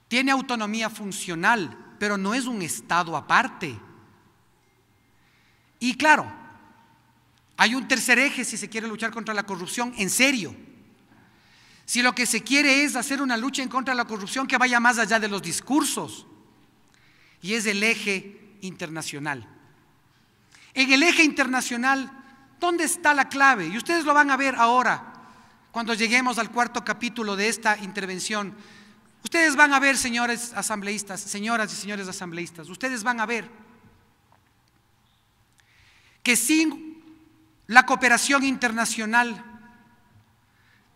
Tiene autonomía funcional, pero no es un Estado aparte. Y claro, hay un tercer eje si se quiere luchar contra la corrupción en serio si lo que se quiere es hacer una lucha en contra de la corrupción que vaya más allá de los discursos y es el eje internacional. En el eje internacional, ¿dónde está la clave? Y ustedes lo van a ver ahora, cuando lleguemos al cuarto capítulo de esta intervención. Ustedes van a ver, señores asambleístas, señoras y señores asambleístas, ustedes van a ver que sin la cooperación internacional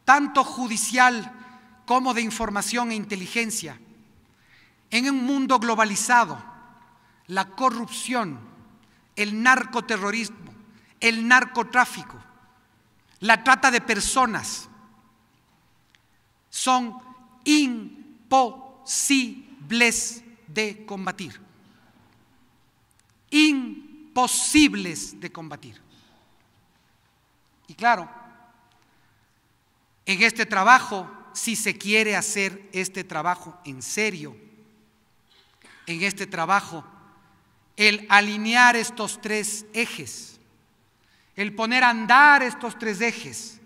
tanto judicial como de información e inteligencia. En un mundo globalizado, la corrupción, el narcoterrorismo, el narcotráfico, la trata de personas son imposibles de combatir. Imposibles de combatir. Y claro, en este trabajo, si se quiere hacer este trabajo en serio, en este trabajo, el alinear estos tres ejes, el poner a andar estos tres ejes,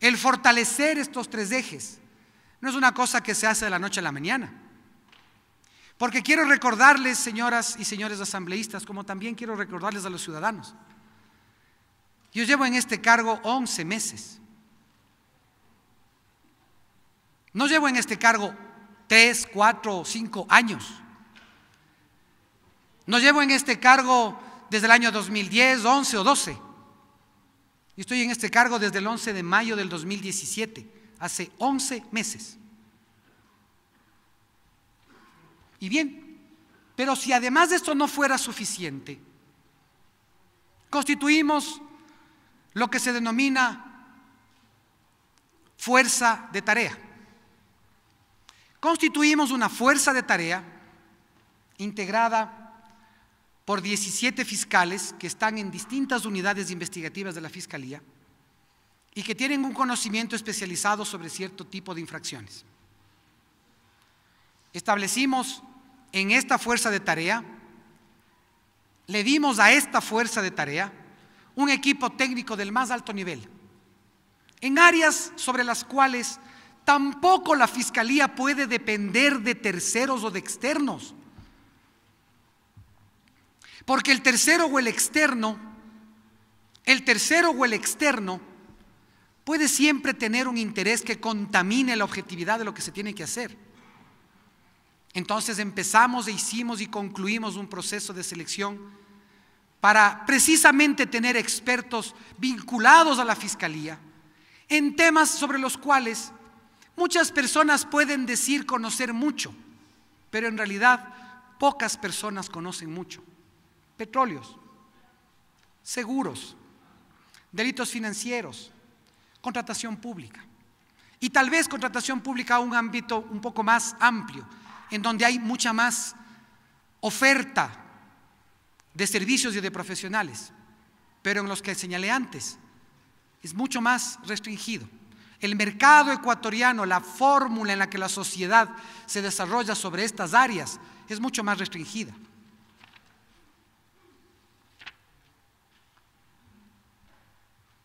el fortalecer estos tres ejes, no es una cosa que se hace de la noche a la mañana. Porque quiero recordarles, señoras y señores asambleístas, como también quiero recordarles a los ciudadanos, yo llevo en este cargo 11 meses. No llevo en este cargo tres, cuatro, o cinco años. No llevo en este cargo desde el año 2010, 11 o 12. Y estoy en este cargo desde el 11 de mayo del 2017, hace 11 meses. Y bien, pero si además de esto no fuera suficiente, constituimos lo que se denomina fuerza de tarea constituimos una fuerza de tarea integrada por 17 fiscales que están en distintas unidades investigativas de la Fiscalía y que tienen un conocimiento especializado sobre cierto tipo de infracciones. Establecimos en esta fuerza de tarea, le dimos a esta fuerza de tarea un equipo técnico del más alto nivel, en áreas sobre las cuales Tampoco la fiscalía puede depender de terceros o de externos. Porque el tercero o el externo, el tercero o el externo puede siempre tener un interés que contamine la objetividad de lo que se tiene que hacer. Entonces empezamos e hicimos y concluimos un proceso de selección para precisamente tener expertos vinculados a la fiscalía en temas sobre los cuales Muchas personas pueden decir conocer mucho, pero en realidad pocas personas conocen mucho. Petróleos, seguros, delitos financieros, contratación pública. Y tal vez contratación pública a un ámbito un poco más amplio, en donde hay mucha más oferta de servicios y de profesionales. Pero en los que señalé antes, es mucho más restringido. El mercado ecuatoriano, la fórmula en la que la sociedad se desarrolla sobre estas áreas es mucho más restringida.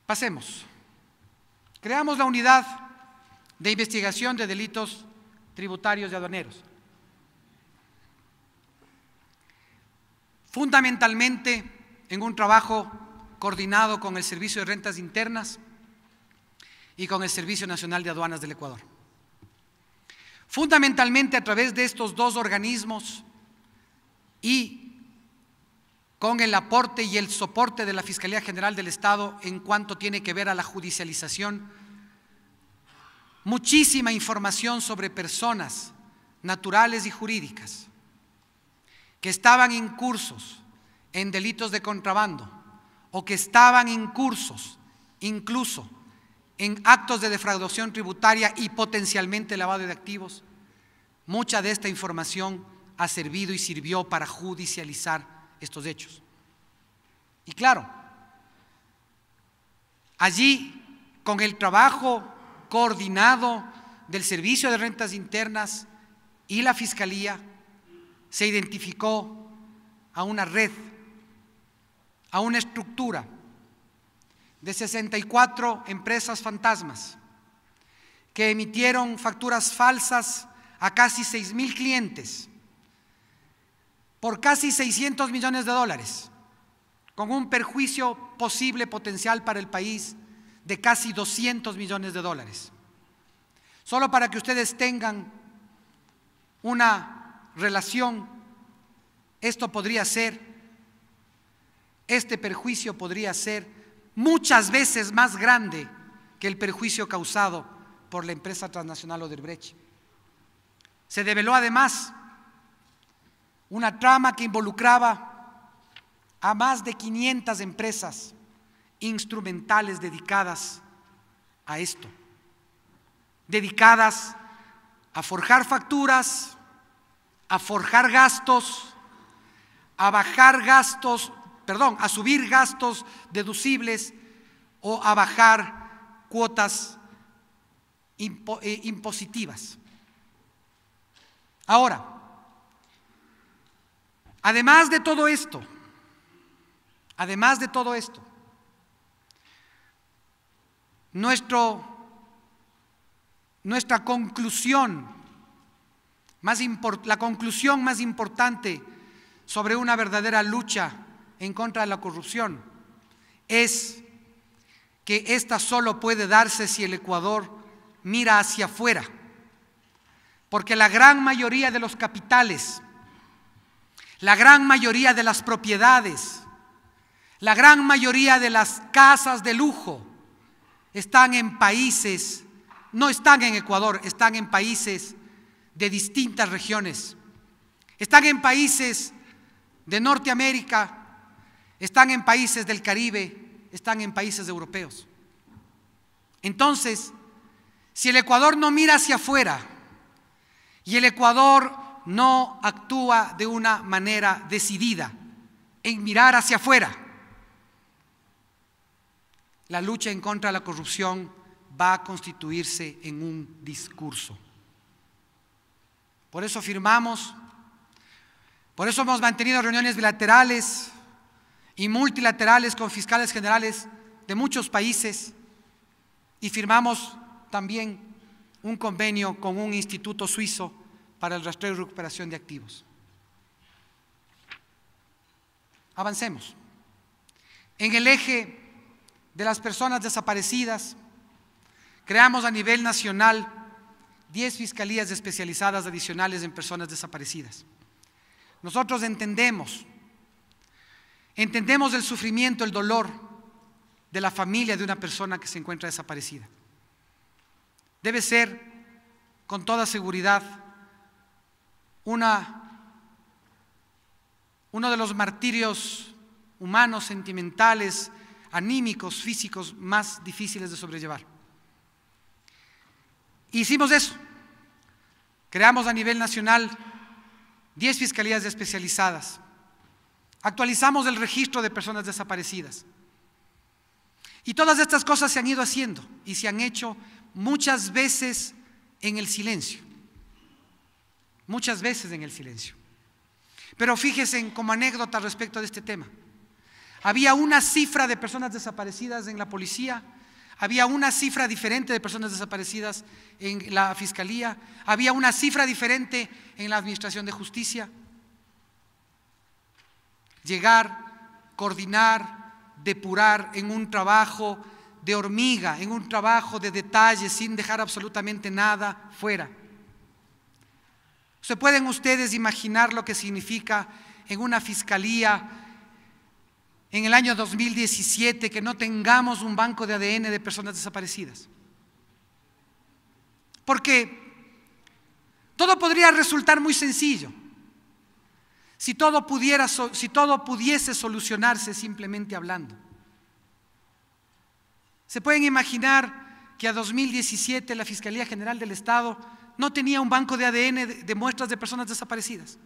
Pasemos. Creamos la unidad de investigación de delitos tributarios y aduaneros. Fundamentalmente en un trabajo coordinado con el Servicio de Rentas Internas y con el Servicio Nacional de Aduanas del Ecuador. Fundamentalmente a través de estos dos organismos y con el aporte y el soporte de la Fiscalía General del Estado en cuanto tiene que ver a la judicialización, muchísima información sobre personas naturales y jurídicas que estaban incursos en delitos de contrabando o que estaban incursos incluso en actos de defraudación tributaria y potencialmente lavado de activos. Mucha de esta información ha servido y sirvió para judicializar estos hechos. Y claro, allí, con el trabajo coordinado del Servicio de Rentas Internas y la Fiscalía, se identificó a una red, a una estructura de 64 empresas fantasmas que emitieron facturas falsas a casi 6 mil clientes por casi 600 millones de dólares, con un perjuicio posible potencial para el país de casi 200 millones de dólares. Solo para que ustedes tengan una relación, esto podría ser, este perjuicio podría ser muchas veces más grande que el perjuicio causado por la empresa transnacional Odebrecht. Se develó además una trama que involucraba a más de 500 empresas instrumentales dedicadas a esto, dedicadas a forjar facturas, a forjar gastos, a bajar gastos perdón, a subir gastos deducibles o a bajar cuotas eh, impositivas. Ahora, además de todo esto, además de todo esto, nuestro, nuestra conclusión, más la conclusión más importante sobre una verdadera lucha en contra de la corrupción es que esta solo puede darse si el Ecuador mira hacia afuera, porque la gran mayoría de los capitales, la gran mayoría de las propiedades, la gran mayoría de las casas de lujo están en países, no están en Ecuador, están en países de distintas regiones. Están en países de Norteamérica, están en países del Caribe, están en países europeos. Entonces, si el Ecuador no mira hacia afuera y el Ecuador no actúa de una manera decidida en mirar hacia afuera, la lucha en contra de la corrupción va a constituirse en un discurso. Por eso firmamos, por eso hemos mantenido reuniones bilaterales, y multilaterales con fiscales generales de muchos países y firmamos también un convenio con un instituto suizo para el rastreo y recuperación de activos. Avancemos. En el eje de las personas desaparecidas, creamos a nivel nacional 10 fiscalías especializadas adicionales en personas desaparecidas. Nosotros entendemos Entendemos el sufrimiento, el dolor de la familia de una persona que se encuentra desaparecida. Debe ser, con toda seguridad, una, uno de los martirios humanos, sentimentales, anímicos, físicos más difíciles de sobrellevar. Hicimos eso. Creamos a nivel nacional 10 fiscalías especializadas Actualizamos el registro de personas desaparecidas. Y todas estas cosas se han ido haciendo y se han hecho muchas veces en el silencio. Muchas veces en el silencio. Pero fíjense como anécdota respecto de este tema. Había una cifra de personas desaparecidas en la policía, había una cifra diferente de personas desaparecidas en la fiscalía, había una cifra diferente en la administración de justicia llegar, coordinar, depurar en un trabajo de hormiga, en un trabajo de detalle, sin dejar absolutamente nada fuera. ¿Se pueden ustedes imaginar lo que significa en una fiscalía en el año 2017 que no tengamos un banco de ADN de personas desaparecidas? Porque todo podría resultar muy sencillo. Si todo, pudiera, si todo pudiese solucionarse simplemente hablando. ¿Se pueden imaginar que a 2017 la Fiscalía General del Estado no tenía un banco de ADN de muestras de personas desaparecidas?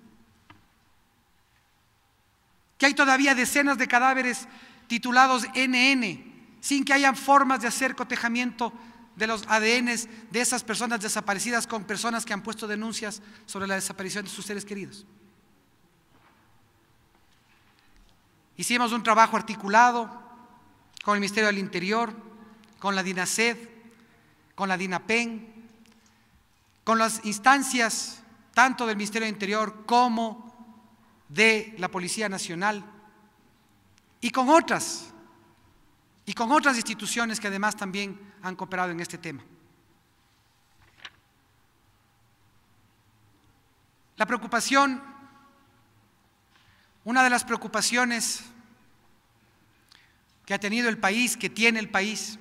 Que hay todavía decenas de cadáveres titulados NN sin que hayan formas de hacer cotejamiento de los ADN de esas personas desaparecidas con personas que han puesto denuncias sobre la desaparición de sus seres queridos. Hicimos un trabajo articulado con el Ministerio del Interior, con la DINASED, con la DINAPEN, con las instancias tanto del Ministerio del Interior como de la Policía Nacional y con otras, y con otras instituciones que además también han cooperado en este tema. La preocupación una de las preocupaciones que ha tenido el país, que tiene el país,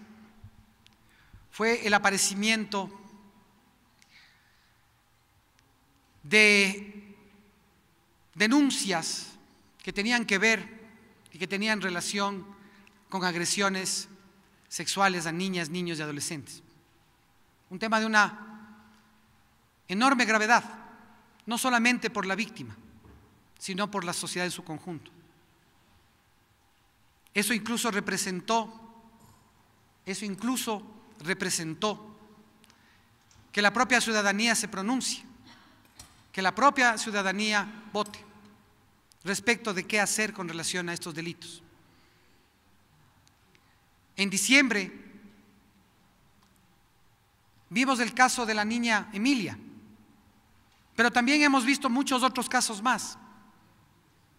fue el aparecimiento de denuncias que tenían que ver y que tenían relación con agresiones sexuales a niñas, niños y adolescentes. Un tema de una enorme gravedad, no solamente por la víctima, sino por la sociedad en su conjunto. Eso incluso representó, eso incluso representó que la propia ciudadanía se pronuncie, que la propia ciudadanía vote respecto de qué hacer con relación a estos delitos. En diciembre vimos el caso de la niña Emilia, pero también hemos visto muchos otros casos más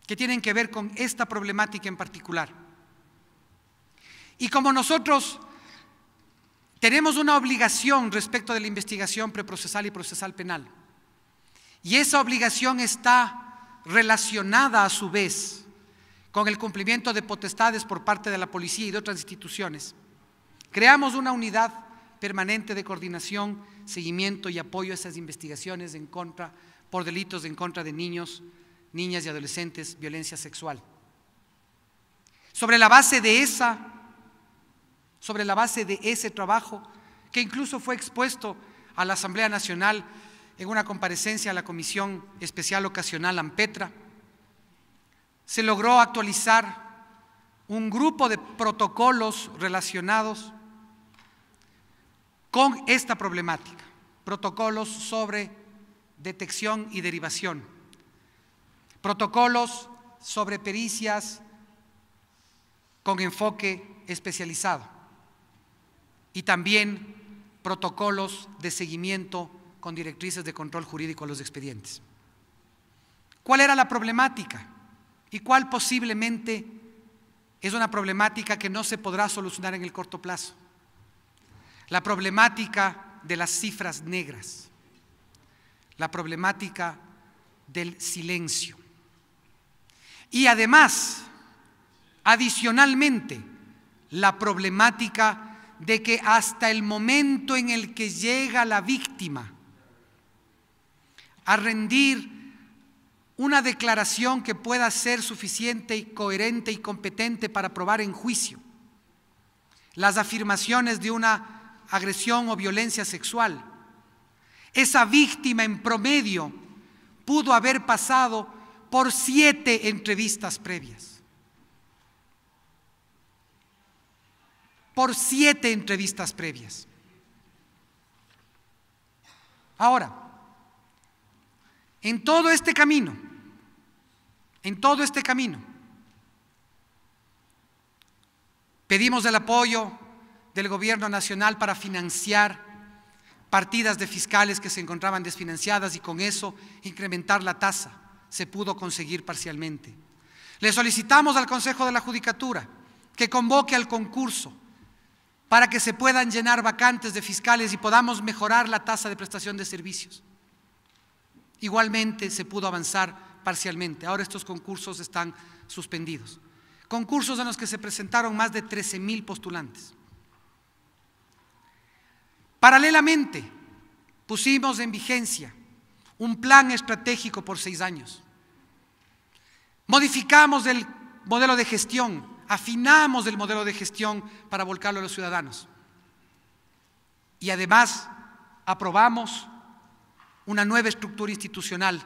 que tienen que ver con esta problemática en particular. Y como nosotros tenemos una obligación respecto de la investigación preprocesal y procesal penal, y esa obligación está relacionada a su vez con el cumplimiento de potestades por parte de la policía y de otras instituciones, creamos una unidad permanente de coordinación, seguimiento y apoyo a esas investigaciones por delitos en contra de niños, niñas y adolescentes violencia sexual. Sobre la base de esa, sobre la base de ese trabajo, que incluso fue expuesto a la Asamblea Nacional en una comparecencia a la Comisión Especial Ocasional Ampetra, se logró actualizar un grupo de protocolos relacionados con esta problemática, protocolos sobre detección y derivación protocolos sobre pericias con enfoque especializado y también protocolos de seguimiento con directrices de control jurídico a los expedientes. ¿Cuál era la problemática? ¿Y cuál posiblemente es una problemática que no se podrá solucionar en el corto plazo? La problemática de las cifras negras, la problemática del silencio. Y además, adicionalmente, la problemática de que hasta el momento en el que llega la víctima a rendir una declaración que pueda ser suficiente y coherente y competente para probar en juicio las afirmaciones de una agresión o violencia sexual. Esa víctima en promedio pudo haber pasado por siete entrevistas previas. Por siete entrevistas previas. Ahora, en todo este camino, en todo este camino, pedimos el apoyo del gobierno nacional para financiar partidas de fiscales que se encontraban desfinanciadas y con eso incrementar la tasa se pudo conseguir parcialmente. Le solicitamos al Consejo de la Judicatura que convoque al concurso para que se puedan llenar vacantes de fiscales y podamos mejorar la tasa de prestación de servicios. Igualmente se pudo avanzar parcialmente. Ahora estos concursos están suspendidos. Concursos en los que se presentaron más de 13 mil postulantes. Paralelamente, pusimos en vigencia un plan estratégico por seis años. Modificamos el modelo de gestión, afinamos el modelo de gestión para volcarlo a los ciudadanos. Y además aprobamos una nueva estructura institucional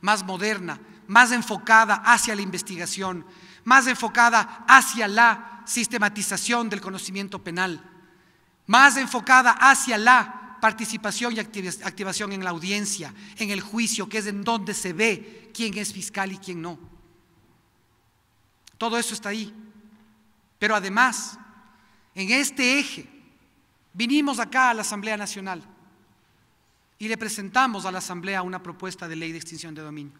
más moderna, más enfocada hacia la investigación, más enfocada hacia la sistematización del conocimiento penal, más enfocada hacia la participación y activación en la audiencia, en el juicio, que es en donde se ve quién es fiscal y quién no. Todo eso está ahí. Pero además, en este eje, vinimos acá a la Asamblea Nacional y le presentamos a la Asamblea una propuesta de ley de extinción de dominio.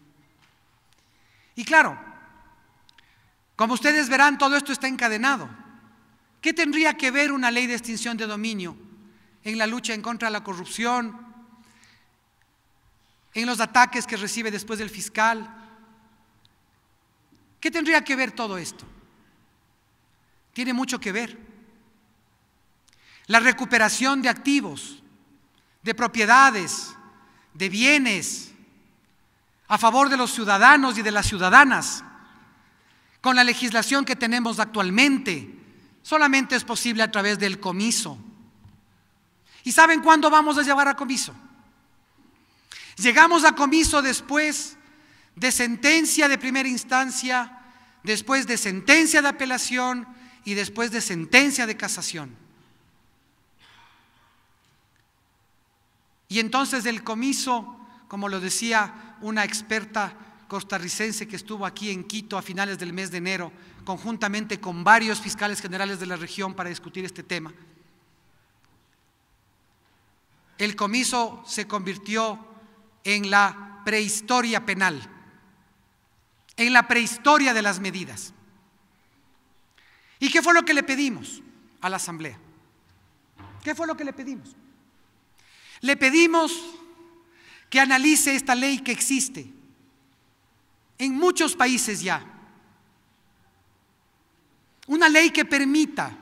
Y claro, como ustedes verán, todo esto está encadenado. ¿Qué tendría que ver una ley de extinción de dominio en la lucha en contra de la corrupción, en los ataques que recibe después del fiscal. ¿Qué tendría que ver todo esto? Tiene mucho que ver. La recuperación de activos, de propiedades, de bienes, a favor de los ciudadanos y de las ciudadanas, con la legislación que tenemos actualmente, solamente es posible a través del comiso ¿Y saben cuándo vamos a llevar a comiso? Llegamos a comiso después de sentencia de primera instancia, después de sentencia de apelación y después de sentencia de casación. Y entonces el comiso, como lo decía una experta costarricense que estuvo aquí en Quito a finales del mes de enero, conjuntamente con varios fiscales generales de la región para discutir este tema, el comiso se convirtió en la prehistoria penal, en la prehistoria de las medidas. ¿Y qué fue lo que le pedimos a la Asamblea? ¿Qué fue lo que le pedimos? Le pedimos que analice esta ley que existe en muchos países ya. Una ley que permita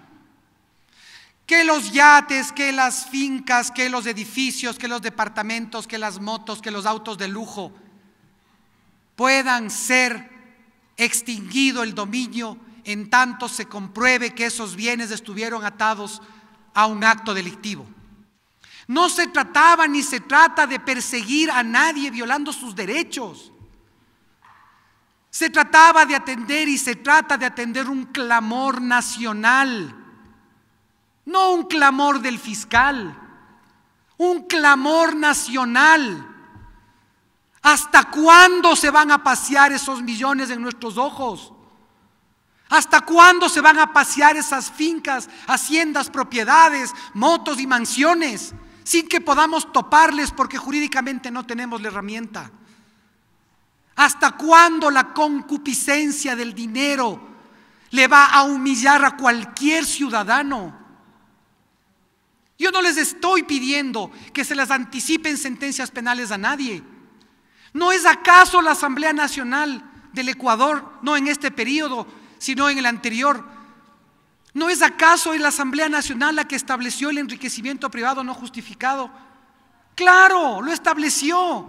que los yates, que las fincas, que los edificios, que los departamentos, que las motos, que los autos de lujo puedan ser extinguido el dominio en tanto se compruebe que esos bienes estuvieron atados a un acto delictivo. No se trataba ni se trata de perseguir a nadie violando sus derechos. Se trataba de atender y se trata de atender un clamor nacional no un clamor del fiscal, un clamor nacional. ¿Hasta cuándo se van a pasear esos millones en nuestros ojos? ¿Hasta cuándo se van a pasear esas fincas, haciendas, propiedades, motos y mansiones sin que podamos toparles porque jurídicamente no tenemos la herramienta? ¿Hasta cuándo la concupiscencia del dinero le va a humillar a cualquier ciudadano? Yo no les estoy pidiendo que se les anticipen sentencias penales a nadie. ¿No es acaso la Asamblea Nacional del Ecuador, no en este periodo, sino en el anterior? ¿No es acaso la Asamblea Nacional la que estableció el enriquecimiento privado no justificado? Claro, lo estableció,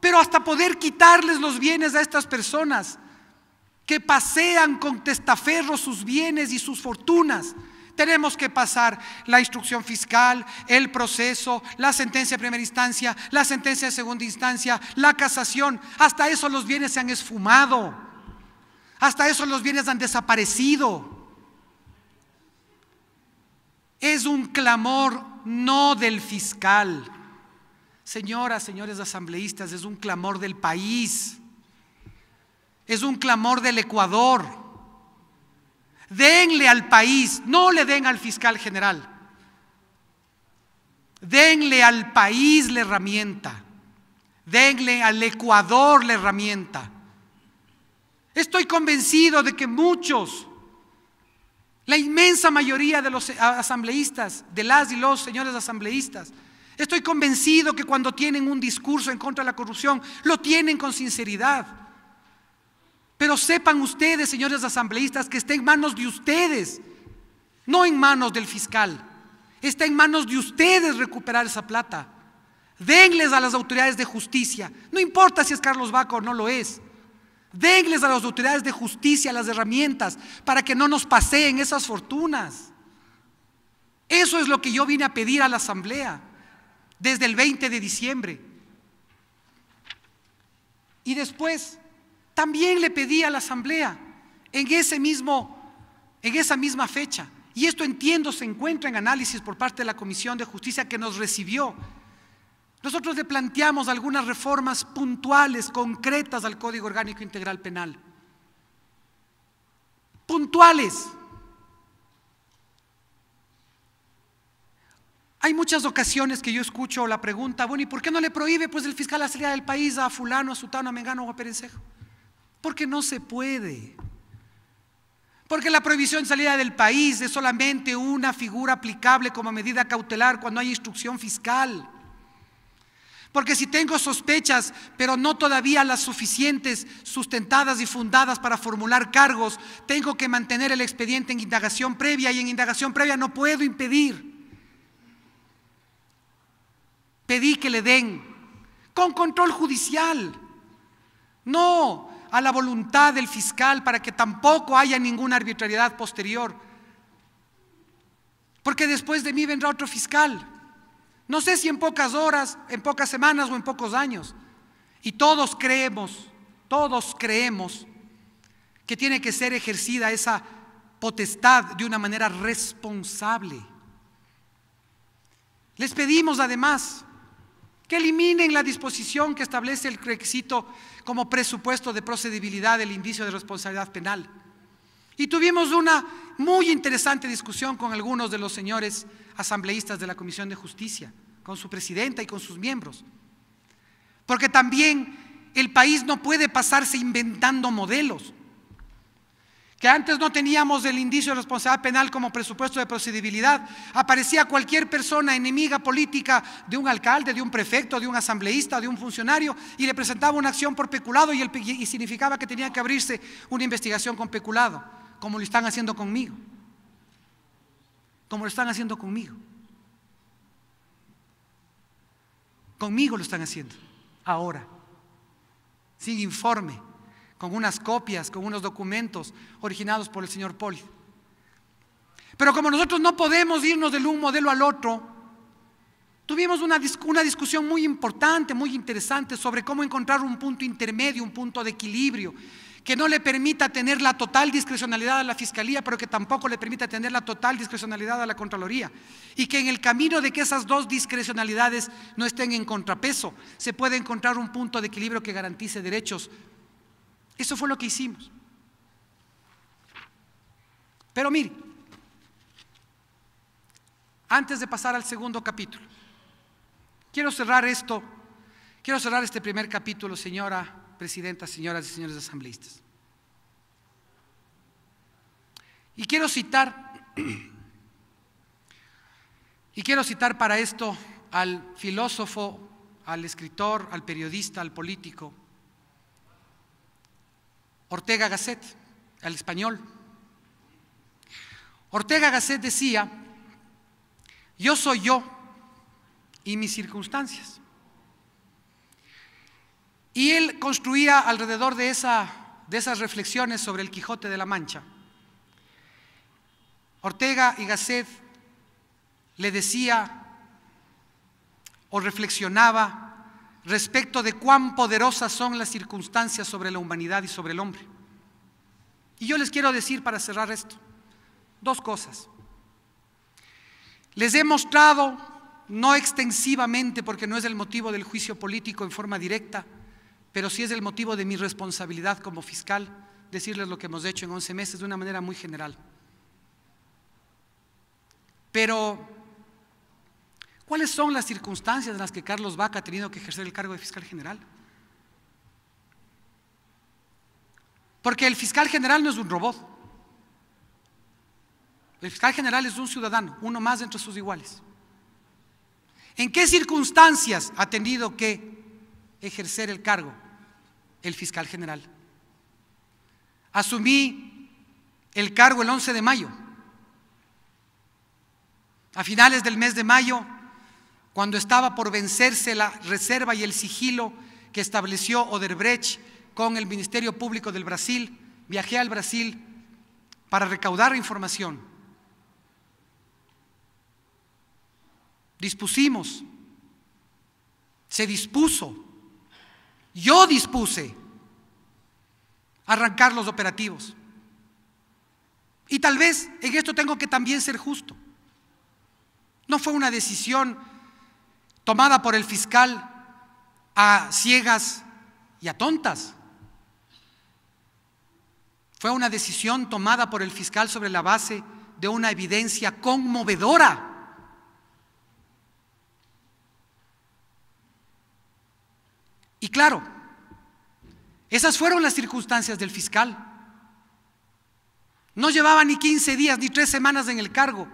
pero hasta poder quitarles los bienes a estas personas que pasean con testaferro sus bienes y sus fortunas. Tenemos que pasar la instrucción fiscal, el proceso, la sentencia de primera instancia, la sentencia de segunda instancia, la casación. Hasta eso los bienes se han esfumado. Hasta eso los bienes han desaparecido. Es un clamor no del fiscal. Señoras, señores asambleístas, es un clamor del país es un clamor del Ecuador. Denle al país, no le den al fiscal general. Denle al país la herramienta. Denle al Ecuador la herramienta. Estoy convencido de que muchos, la inmensa mayoría de los asambleístas, de las y los señores asambleístas, estoy convencido que cuando tienen un discurso en contra de la corrupción, lo tienen con sinceridad. Pero sepan ustedes, señores asambleístas, que está en manos de ustedes, no en manos del fiscal. Está en manos de ustedes recuperar esa plata. Denles a las autoridades de justicia, no importa si es Carlos Vaco o no lo es. Denles a las autoridades de justicia las herramientas para que no nos paseen esas fortunas. Eso es lo que yo vine a pedir a la Asamblea desde el 20 de diciembre. Y después, también le pedí a la asamblea en, ese mismo, en esa misma fecha. Y esto entiendo se encuentra en análisis por parte de la Comisión de Justicia que nos recibió. Nosotros le planteamos algunas reformas puntuales, concretas al Código Orgánico Integral Penal. Puntuales. Hay muchas ocasiones que yo escucho la pregunta, bueno, ¿y por qué no le prohíbe pues el fiscal la salida del país a fulano, a sutano, a mengano o a perencejo? Porque no se puede. Porque la prohibición de salida del país es solamente una figura aplicable como medida cautelar cuando hay instrucción fiscal. Porque si tengo sospechas, pero no todavía las suficientes, sustentadas y fundadas para formular cargos, tengo que mantener el expediente en indagación previa y en indagación previa no puedo impedir. Pedí que le den con control judicial. No, a la voluntad del fiscal para que tampoco haya ninguna arbitrariedad posterior. Porque después de mí vendrá otro fiscal. No sé si en pocas horas, en pocas semanas o en pocos años. Y todos creemos, todos creemos que tiene que ser ejercida esa potestad de una manera responsable. Les pedimos además que eliminen la disposición que establece el requisito como presupuesto de procedibilidad del indicio de responsabilidad penal. Y tuvimos una muy interesante discusión con algunos de los señores asambleístas de la Comisión de Justicia, con su presidenta y con sus miembros. Porque también el país no puede pasarse inventando modelos que antes no teníamos el indicio de responsabilidad penal como presupuesto de procedibilidad. Aparecía cualquier persona enemiga política de un alcalde, de un prefecto, de un asambleísta, de un funcionario, y le presentaba una acción por peculado y, significaba que tenía que abrirse una investigación con peculado, como lo están haciendo conmigo. Como lo están haciendo conmigo. Conmigo lo están haciendo, ahora, sin informe con unas copias, con unos documentos originados por el señor Poli. Pero como nosotros no podemos irnos del un modelo al otro, tuvimos una, una discusión muy importante, muy interesante sobre cómo encontrar un punto intermedio, un punto de equilibrio, que no le permita tener la total discrecionalidad a la Fiscalía, pero que tampoco le permita tener la total discrecionalidad a la Contraloría. Y que en el camino de que esas dos discrecionalidades no estén en contrapeso, se puede encontrar un punto de equilibrio que garantice derechos eso fue lo que hicimos. Pero mire, antes de pasar al segundo capítulo, quiero cerrar esto, quiero cerrar este primer capítulo, señora presidenta, señoras y señores asambleístas. Y quiero citar, y quiero citar para esto al filósofo, al escritor, al periodista, al político, Ortega Gasset, al español. Ortega Gasset decía, yo soy yo y mis circunstancias. Y él construía alrededor de, esa, de esas reflexiones sobre el Quijote de la Mancha. Ortega y Gasset le decía o reflexionaba respecto de cuán poderosas son las circunstancias sobre la humanidad y sobre el hombre. Y yo les quiero decir para cerrar esto, dos cosas. Les he mostrado, no extensivamente porque no es el motivo del juicio político en forma directa, pero sí es el motivo de mi responsabilidad como fiscal, decirles lo que hemos hecho en 11 meses de una manera muy general. Pero ¿Cuáles son las circunstancias en las que Carlos Vaca ha tenido que ejercer el cargo de fiscal general? Porque el fiscal general no es un robot. El fiscal general es un ciudadano, uno más entre sus iguales. ¿En qué circunstancias ha tenido que ejercer el cargo el fiscal general? Asumí el cargo el 11 de mayo. A finales del mes de mayo cuando estaba por vencerse la reserva y el sigilo que estableció Oderbrecht con el Ministerio Público del Brasil, viajé al Brasil para recaudar información. Dispusimos, se dispuso, yo dispuse arrancar los operativos. Y tal vez en esto tengo que también ser justo. No fue una decisión tomada por el fiscal a ciegas y a tontas. Fue una decisión tomada por el fiscal sobre la base de una evidencia conmovedora. Y claro, esas fueron las circunstancias del fiscal. No llevaba ni 15 días ni tres semanas en el cargo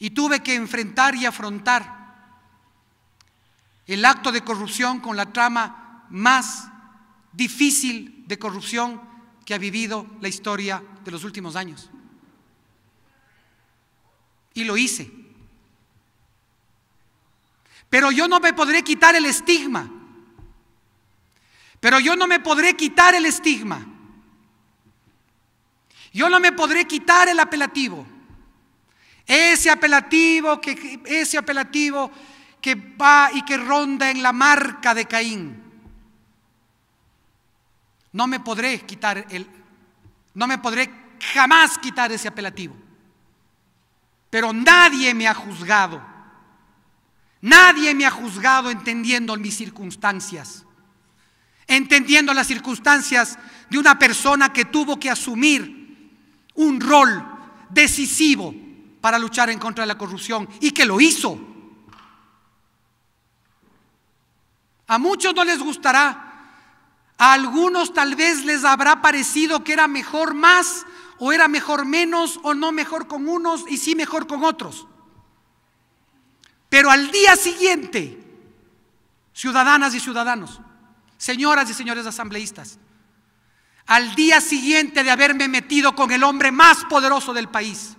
y tuve que enfrentar y afrontar el acto de corrupción con la trama más difícil de corrupción que ha vivido la historia de los últimos años. Y lo hice. Pero yo no me podré quitar el estigma. Pero yo no me podré quitar el estigma. Yo no me podré quitar el apelativo. Ese apelativo que ese apelativo que va y que ronda en la marca de Caín. No me podré quitar el, no me podré jamás quitar ese apelativo. Pero nadie me ha juzgado. Nadie me ha juzgado entendiendo mis circunstancias. Entendiendo las circunstancias de una persona que tuvo que asumir un rol decisivo para luchar en contra de la corrupción y que lo hizo. A muchos no les gustará. A algunos tal vez les habrá parecido que era mejor más o era mejor menos o no mejor con unos y sí mejor con otros. Pero al día siguiente, ciudadanas y ciudadanos, señoras y señores asambleístas, al día siguiente de haberme metido con el hombre más poderoso del país,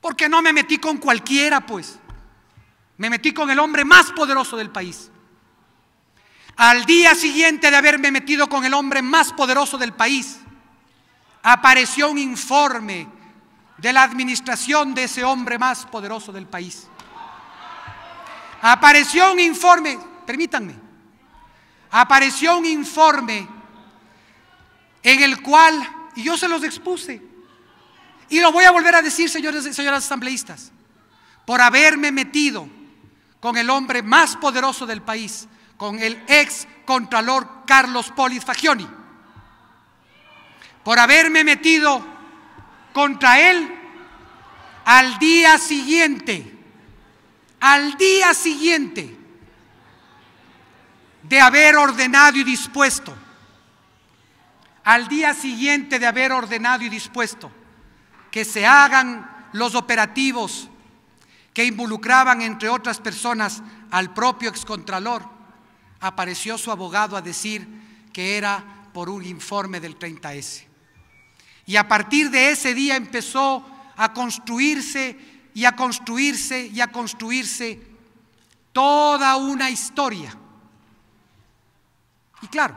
porque no me metí con cualquiera, pues. Me metí con el hombre más poderoso del país. Al día siguiente de haberme metido con el hombre más poderoso del país, apareció un informe de la administración de ese hombre más poderoso del país. Apareció un informe, permítanme, apareció un informe en el cual, y yo se los expuse, y lo voy a volver a decir, señores, y señoras asambleístas, por haberme metido con el hombre más poderoso del país, con el ex contralor Carlos Polis Fagioni, por haberme metido contra él al día siguiente, al día siguiente de haber ordenado y dispuesto, al día siguiente de haber ordenado y dispuesto que se hagan los operativos que involucraban, entre otras personas, al propio excontralor, apareció su abogado a decir que era por un informe del 30S. Y a partir de ese día empezó a construirse y a construirse y a construirse toda una historia. Y claro,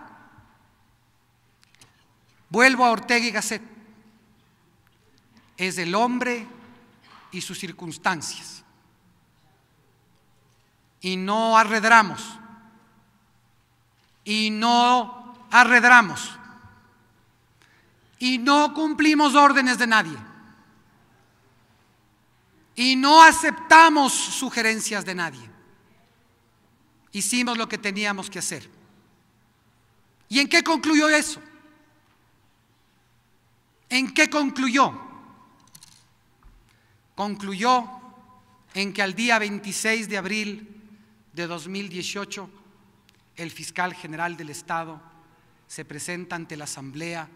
vuelvo a Ortega y Gasset. Es el hombre y sus circunstancias y no arredramos. Y no arredramos. Y no cumplimos órdenes de nadie. Y no aceptamos sugerencias de nadie. Hicimos lo que teníamos que hacer. ¿Y en qué concluyó eso? ¿En qué concluyó? Concluyó en que al día 26 de abril de 2018, el fiscal general del Estado se presenta ante la Asamblea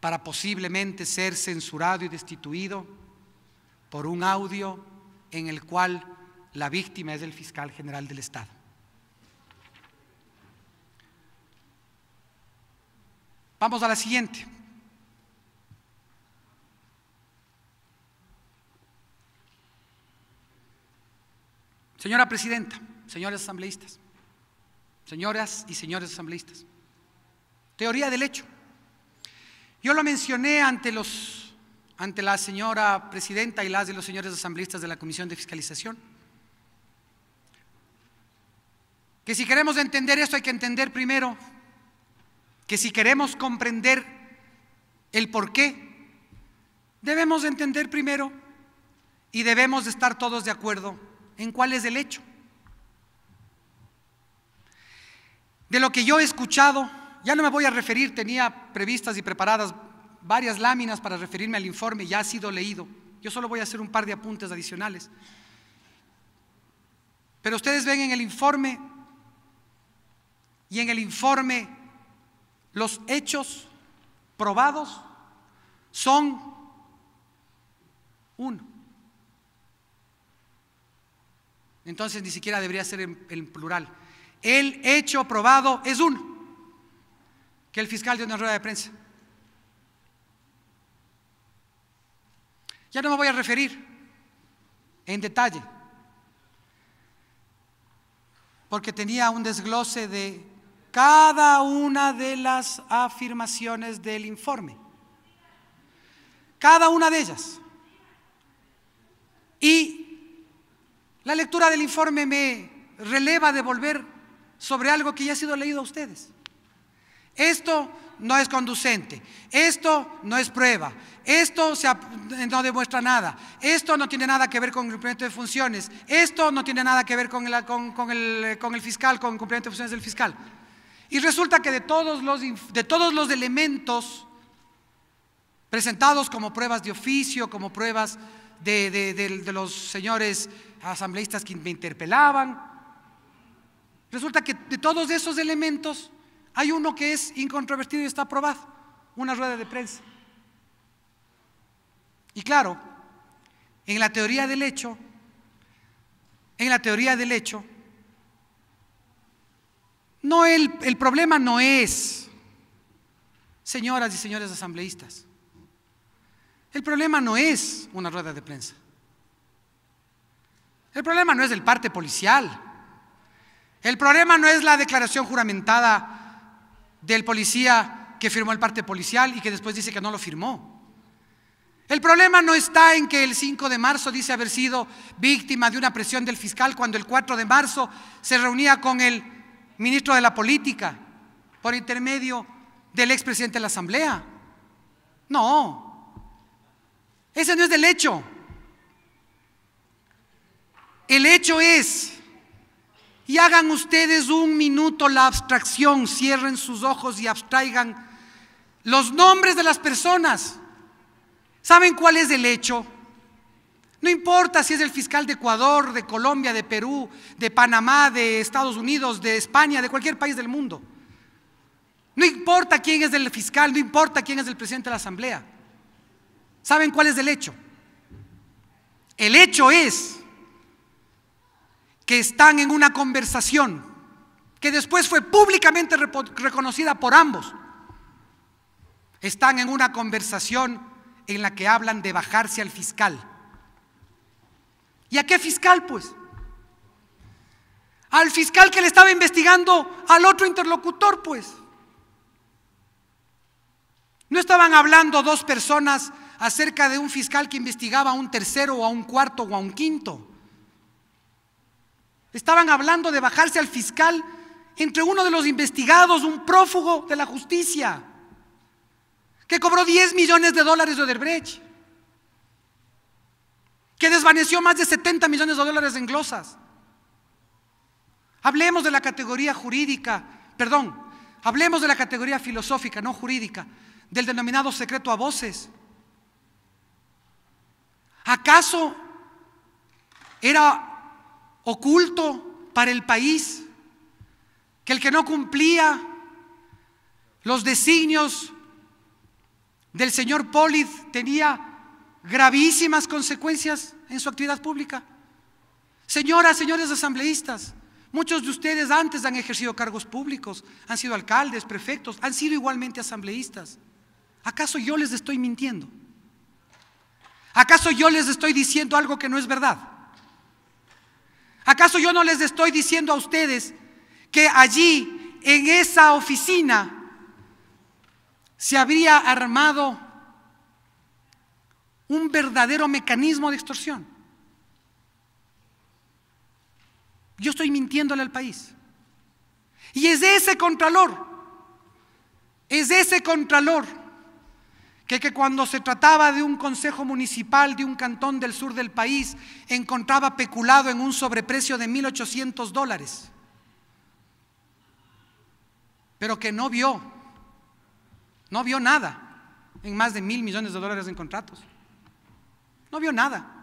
para posiblemente ser censurado y destituido por un audio en el cual la víctima es el fiscal general del Estado. Vamos a la siguiente. Señora Presidenta, señores asambleístas, señoras y señores asambleístas. Teoría del hecho. Yo lo mencioné ante, los, ante la señora presidenta y las de los señores asambleístas de la Comisión de Fiscalización. Que si queremos entender esto hay que entender primero que si queremos comprender el por qué, debemos entender primero y debemos estar todos de acuerdo en cuál es el hecho. de lo que yo he escuchado, ya no me voy a referir, tenía previstas y preparadas varias láminas para referirme al informe, ya ha sido leído. Yo solo voy a hacer un par de apuntes adicionales. Pero ustedes ven en el informe y en el informe los hechos probados son uno. Entonces ni siquiera debería ser en, plural. El hecho probado es uno, que el fiscal dio una rueda de prensa. Ya no me voy a referir en detalle, porque tenía un desglose de cada una de las afirmaciones del informe, cada una de ellas. Y la lectura del informe me releva de volver sobre algo que ya ha sido leído a ustedes. Esto no es conducente, esto no es prueba, esto no demuestra nada, esto no tiene nada que ver con el cumplimiento de funciones, esto no tiene nada que ver con el, con, el, fiscal, con cumplimiento de funciones del fiscal. Y resulta que de todos, los, de todos los elementos presentados como pruebas de oficio, como pruebas de, de los señores asambleístas que me interpelaban, Resulta que de todos esos elementos hay uno que es incontrovertido y está aprobado, una rueda de prensa. Y claro, en la teoría del hecho, en la teoría del hecho, no el, el problema no es, señoras y señores asambleístas, el problema no es una rueda de prensa. El problema no es el parte policial. El problema no es la declaración juramentada del policía que firmó el parte policial y que después dice que no lo firmó. El problema no está en que el 5 de marzo dice haber sido víctima de una presión del fiscal cuando el 4 de marzo se reunía con el ministro de la Política por intermedio del expresidente de la Asamblea. No, ese no es del hecho. El hecho es y hagan ustedes un minuto la abstracción, cierren sus ojos y abstraigan los nombres de las personas. ¿Saben cuál es el hecho? No importa si es el fiscal de Ecuador, de Colombia, de Perú, de Panamá, de Estados Unidos, de España, de cualquier país del mundo. No importa quién es el fiscal, no importa quién es el presidente de la Asamblea. ¿Saben cuál es el hecho? El hecho es que están en una conversación que después fue públicamente reconocida por ambos. Están en una conversación en la que hablan de bajarse al fiscal. ¿Y a qué fiscal pues? Al fiscal que le estaba investigando al otro interlocutor pues. No estaban hablando dos personas acerca de un fiscal que investigaba a un tercero o a un cuarto o a un quinto. Estaban hablando de bajarse al fiscal entre uno de los investigados, un prófugo de la justicia, que cobró 10 millones de dólares de Odebrecht, que desvaneció más de 70 millones de dólares en glosas. Hablemos de la categoría jurídica, perdón, hablemos de la categoría filosófica, no jurídica, del denominado secreto a voces. ¿Acaso era oculto para el país, que el que no cumplía los designios del señor Polid tenía gravísimas consecuencias en su actividad pública. Señoras, señores asambleístas, muchos de ustedes antes han ejercido cargos públicos, han sido alcaldes, prefectos, han sido igualmente asambleístas. ¿Acaso yo les estoy mintiendo? ¿Acaso yo les estoy diciendo algo que no es verdad? ¿Acaso yo no les estoy diciendo a ustedes que allí, en esa oficina, se habría armado un verdadero mecanismo de extorsión? Yo estoy mintiéndole al país. Y es de ese contralor, es ese contralor que, cuando se trataba de un consejo municipal de un cantón del sur del país, encontraba peculado en un sobreprecio de 1.800 dólares, pero que no vio, no vio nada en más de mil millones de dólares en contratos. No vio nada.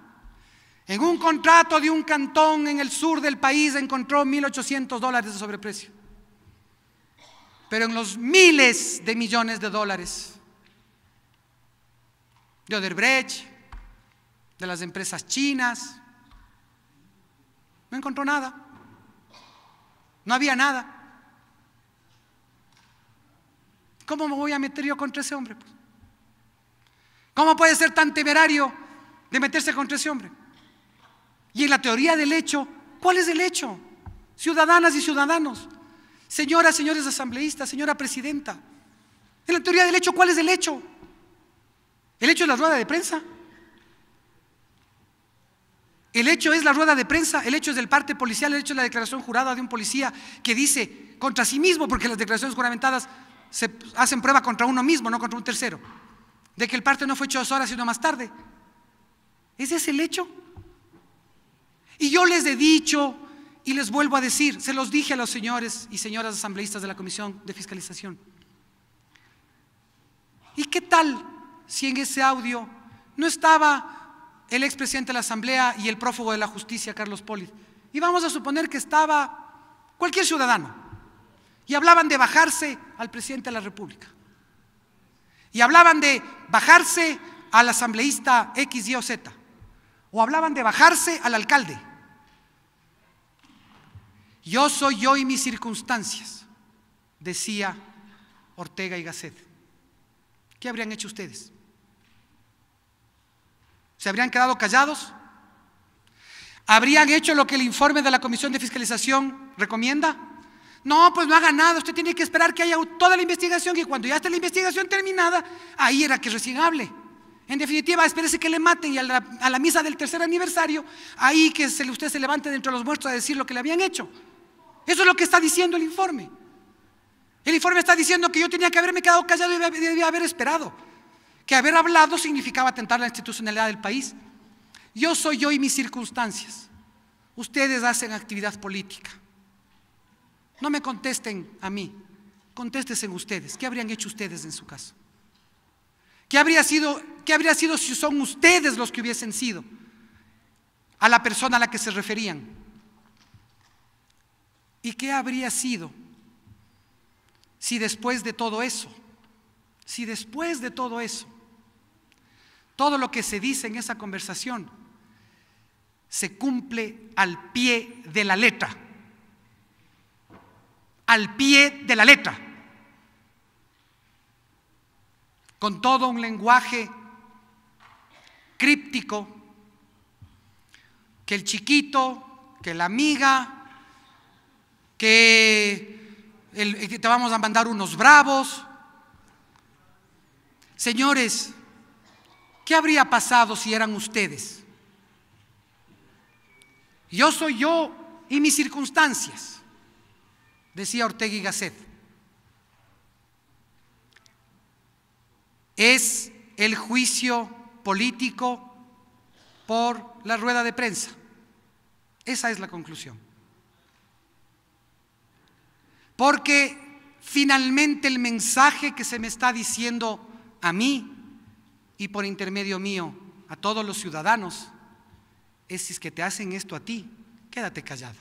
En un contrato de un cantón en el sur del país encontró 1.800 dólares de sobreprecio. Pero en los miles de millones de dólares de Oderbrecht, de las empresas chinas. No encontró nada. No había nada. ¿Cómo me voy a meter yo contra ese hombre? Pues? ¿Cómo puede ser tan temerario de meterse contra ese hombre? Y en la teoría del hecho, ¿cuál es el hecho? Ciudadanas y ciudadanos, señoras, señores asambleístas, señora presidenta. En la teoría del hecho, ¿cuál es el hecho? El hecho es la rueda de prensa. El hecho es la rueda de prensa, el hecho es del parte policial, el hecho es la declaración jurada de un policía que dice contra sí mismo, porque las declaraciones juramentadas se hacen prueba contra uno mismo, no contra un tercero, de que el parte no fue hecho dos horas sino más tarde. Ese es el hecho. Y yo les he dicho y les vuelvo a decir, se los dije a los señores y señoras asambleístas de la Comisión de Fiscalización. ¿Y qué tal si en ese audio no estaba el expresidente de la Asamblea y el prófugo de la justicia, Carlos Poli, Y vamos a suponer que estaba cualquier ciudadano. Y hablaban de bajarse al presidente de la República. Y hablaban de bajarse al asambleísta X, Y o Z. O hablaban de bajarse al alcalde. Yo soy yo y mis circunstancias, decía Ortega y Gasset. ¿Qué habrían hecho ustedes? ¿Se habrían quedado callados? ¿Habrían hecho lo que el informe de la Comisión de Fiscalización recomienda? No, pues no haga nada, usted tiene que esperar que haya toda la investigación y cuando ya esté la investigación terminada, ahí era que recién hable. En definitiva, espérese que le maten y a la, misa del tercer aniversario, ahí que usted se levante dentro de los muertos a decir lo que le habían hecho. Eso es lo que está diciendo el informe. El informe está diciendo que yo tenía que haberme quedado callado y debía haber esperado que haber hablado significaba atentar la institucionalidad del país. Yo soy yo y mis circunstancias. Ustedes hacen actividad política. No me contesten a mí, en ustedes. ¿Qué habrían hecho ustedes en su caso? ¿Qué habría sido, qué habría sido si son ustedes los que hubiesen sido a la persona a la que se referían? ¿Y qué habría sido si después de todo eso, si después de todo eso, todo lo que se dice en esa conversación se cumple al pie de la letra. Al pie de la letra. Con todo un lenguaje críptico que el chiquito, que la amiga, que, te vamos a mandar unos bravos. Señores, ¿Qué habría pasado si eran ustedes? Yo soy yo y mis circunstancias, decía Ortega y Gasset. Es el juicio político por la rueda de prensa. Esa es la conclusión. Porque finalmente el mensaje que se me está diciendo a mí y por intermedio mío a todos los ciudadanos, es si es que te hacen esto a ti, quédate callado.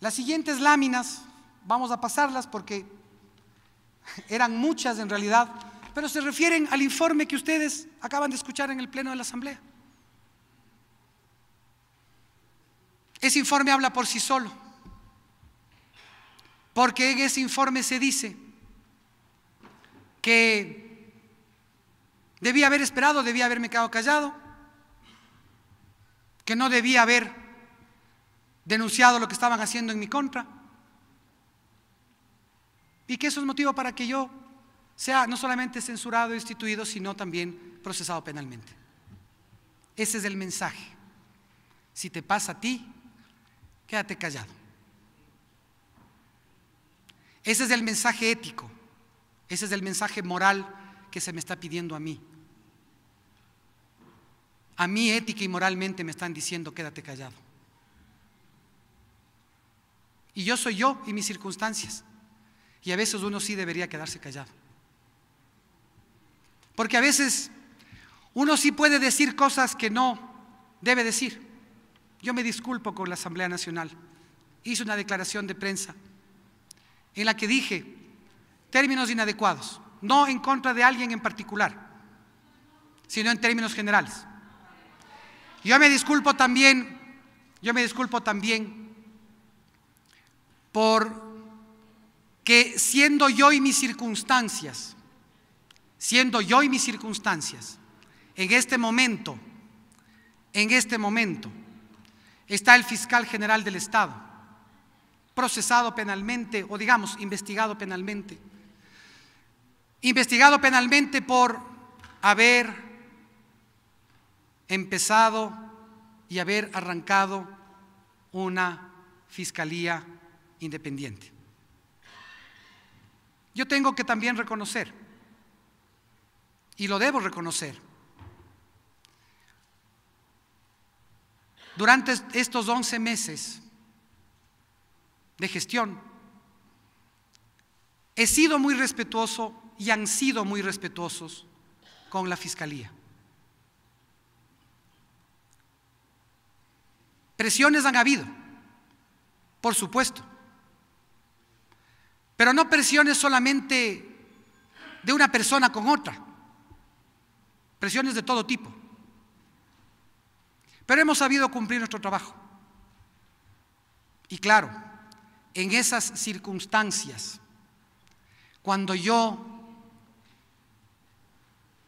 Las siguientes láminas, vamos a pasarlas porque eran muchas en realidad, pero se refieren al informe que ustedes acaban de escuchar en el Pleno de la Asamblea. Ese informe habla por sí solo, porque en ese informe se dice que debía haber esperado, debía haberme quedado callado, que no debía haber denunciado lo que estaban haciendo en mi contra y que eso es motivo para que yo sea no solamente censurado, instituido, sino también procesado penalmente. Ese es el mensaje. Si te pasa a ti, quédate callado. Ese es el mensaje ético. Ese es el mensaje moral que se me está pidiendo a mí. A mí ética y moralmente me están diciendo quédate callado. Y yo soy yo y mis circunstancias. Y a veces uno sí debería quedarse callado. Porque a veces uno sí puede decir cosas que no debe decir. Yo me disculpo con la Asamblea Nacional. Hice una declaración de prensa en la que dije términos inadecuados, no en contra de alguien en particular, sino en términos generales. Yo me disculpo también, yo me disculpo también por que siendo yo y mis circunstancias, siendo yo y mis circunstancias, en este momento, en este momento, está el fiscal general del Estado, procesado penalmente o digamos, investigado penalmente investigado penalmente por haber empezado y haber arrancado una fiscalía independiente. Yo tengo que también reconocer, y lo debo reconocer, durante estos 11 meses de gestión, he sido muy respetuoso y han sido muy respetuosos con la Fiscalía. Presiones han habido, por supuesto, pero no presiones solamente de una persona con otra, presiones de todo tipo. Pero hemos sabido cumplir nuestro trabajo. Y claro, en esas circunstancias, cuando yo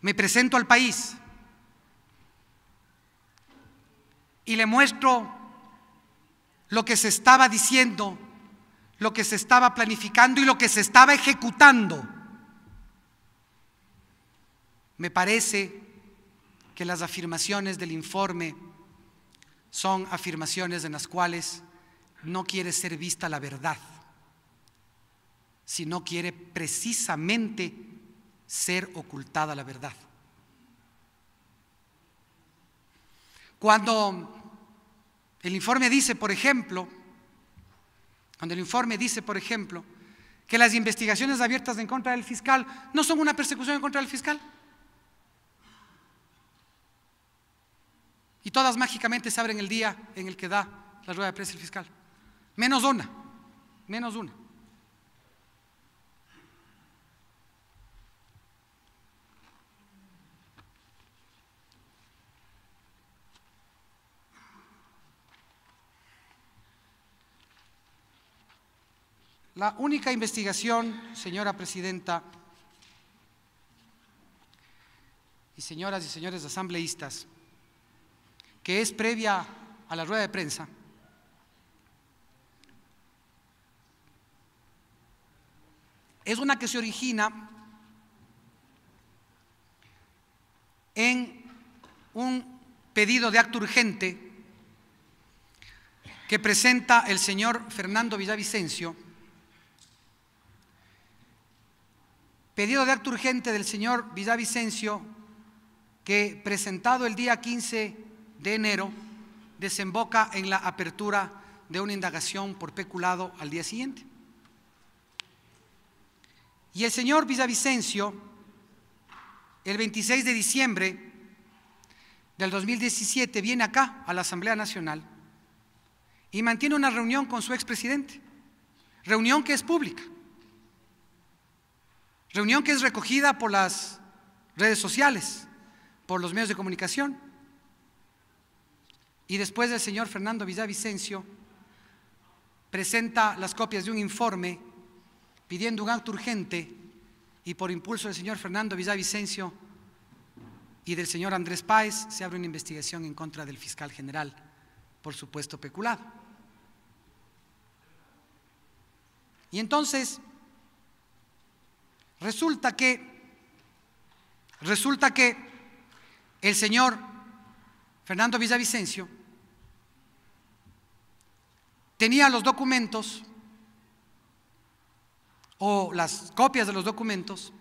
me presento al país y le muestro lo que se estaba diciendo, lo que se estaba planificando y lo que se estaba ejecutando. Me parece que las afirmaciones del informe son afirmaciones en las cuales no quiere ser vista la verdad, sino quiere precisamente ser ocultada la verdad. Cuando el informe dice, por ejemplo, cuando el informe dice, por ejemplo, que las investigaciones abiertas en contra del fiscal no son una persecución en contra del fiscal. Y todas mágicamente se abren el día en el que da la rueda de prensa el fiscal. Menos una, menos una. La única investigación, señora presidenta y señoras y señores asambleístas, que es previa a la rueda de prensa, es una que se origina en un pedido de acto urgente que presenta el señor Fernando Villavicencio Pedido de acto urgente del señor Villavicencio, que presentado el día 15 de enero, desemboca en la apertura de una indagación por peculado al día siguiente. Y el señor Villavicencio, el 26 de diciembre del 2017, viene acá a la Asamblea Nacional y mantiene una reunión con su expresidente, reunión que es pública. Reunión que es recogida por las redes sociales, por los medios de comunicación. Y después el señor Fernando Villavicencio presenta las copias de un informe pidiendo un acto urgente y por impulso del señor Fernando Villavicencio y del señor Andrés Páez se abre una investigación en contra del fiscal general por supuesto peculado. Y entonces Resulta que, resulta que el señor Fernando Villavicencio tenía los documentos o las copias de los documentos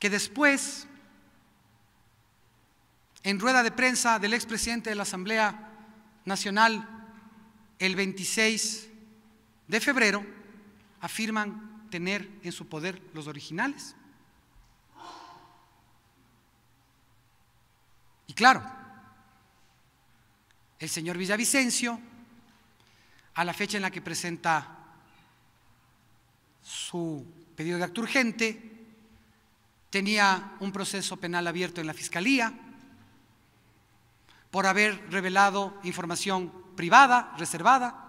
que después, en rueda de prensa del expresidente de la Asamblea Nacional, el 26 de febrero, afirman tener en su poder los originales. Y claro, el señor Villavicencio, a la fecha en la que presenta su pedido de acto urgente, tenía un proceso penal abierto en la fiscalía por haber revelado información privada, reservada,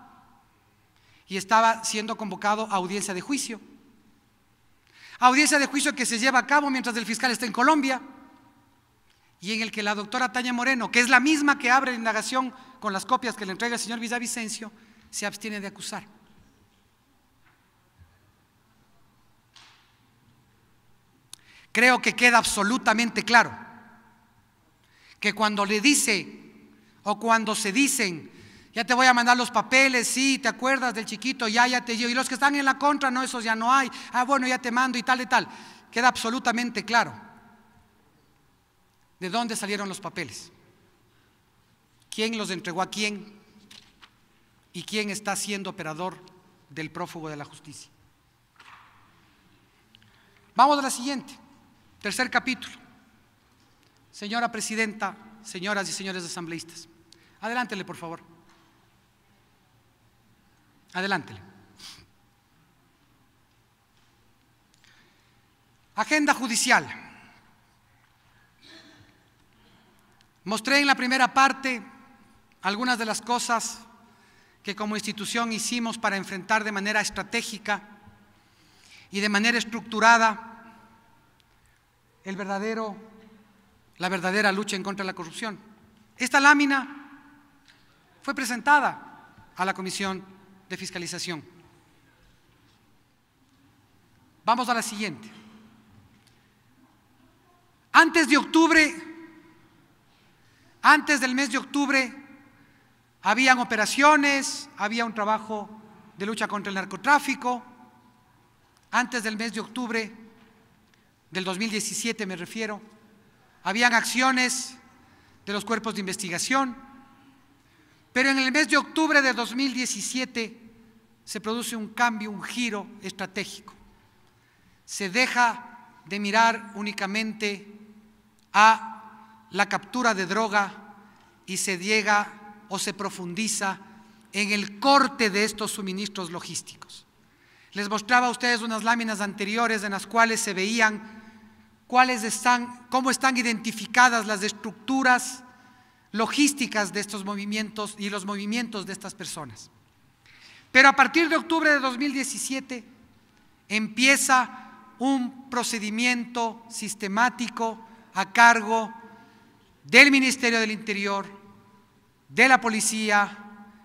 y estaba siendo convocado a audiencia de juicio. Audiencia de juicio que se lleva a cabo mientras el fiscal está en Colombia y en el que la doctora Tania Moreno, que es la misma que abre la indagación con las copias que le entrega el señor Villavicencio, se abstiene de acusar. Creo que queda absolutamente claro que cuando le dice o cuando se dicen ya te voy a mandar los papeles, sí, te acuerdas del chiquito, ya, ya te llevo Y los que están en la contra, no, esos ya no hay. Ah, bueno, ya te mando y tal y tal. Queda absolutamente claro de dónde salieron los papeles, quién los entregó a quién y quién está siendo operador del prófugo de la justicia. Vamos a la siguiente, tercer capítulo. Señora Presidenta, señoras y señores asambleístas, adelántele por favor. Adelante. Agenda judicial. Mostré en la primera parte algunas de las cosas que como institución hicimos para enfrentar de manera estratégica y de manera estructurada el verdadero la verdadera lucha en contra de la corrupción. Esta lámina fue presentada a la Comisión de fiscalización. Vamos a la siguiente. Antes de octubre, antes del mes de octubre, habían operaciones, había un trabajo de lucha contra el narcotráfico. Antes del mes de octubre del 2017 me refiero, habían acciones de los cuerpos de investigación, pero en el mes de octubre de 2017 se produce un cambio, un giro estratégico. Se deja de mirar únicamente a la captura de droga y se llega o se profundiza en el corte de estos suministros logísticos. Les mostraba a ustedes unas láminas anteriores en las cuales se veían cuáles están, cómo están identificadas las estructuras logísticas de estos movimientos y los movimientos de estas personas. Pero a partir de octubre de 2017 empieza un procedimiento sistemático a cargo del Ministerio del Interior, de la Policía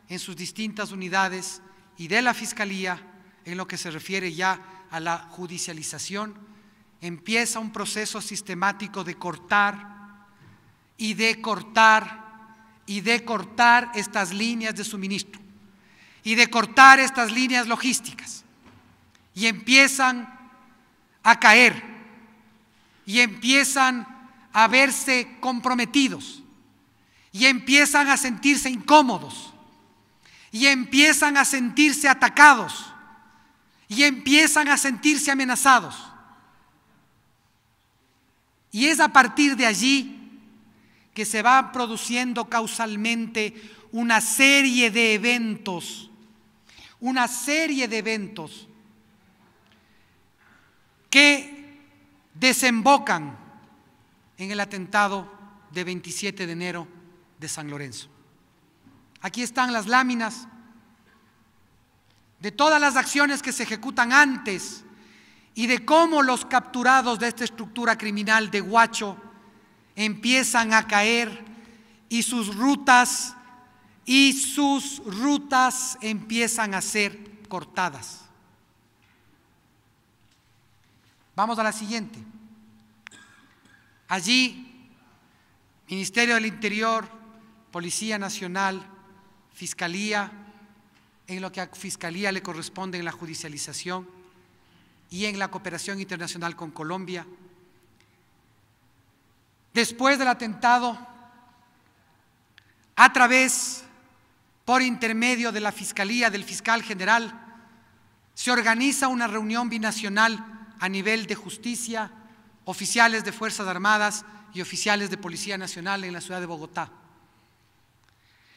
en sus distintas unidades y de la Fiscalía en lo que se refiere ya a la judicialización. Empieza un proceso sistemático de cortar y de cortar y de cortar estas líneas de suministro y de cortar estas líneas logísticas. Y empiezan a caer y empiezan a verse comprometidos y empiezan a sentirse incómodos y empiezan a sentirse atacados y empiezan a sentirse amenazados. Y es a partir de allí que se va produciendo causalmente una serie de eventos, una serie de eventos que desembocan en el atentado de 27 de enero de San Lorenzo. Aquí están las láminas de todas las acciones que se ejecutan antes y de cómo los capturados de esta estructura criminal de Guacho empiezan a caer y sus rutas y sus rutas empiezan a ser cortadas. Vamos a la siguiente. Allí, Ministerio del Interior, Policía Nacional, Fiscalía, en lo que a Fiscalía le corresponde en la judicialización y en la cooperación internacional con Colombia, después del atentado, a través, por intermedio de la Fiscalía, del fiscal general, se organiza una reunión binacional a nivel de justicia, oficiales de Fuerzas Armadas y oficiales de Policía Nacional en la ciudad de Bogotá.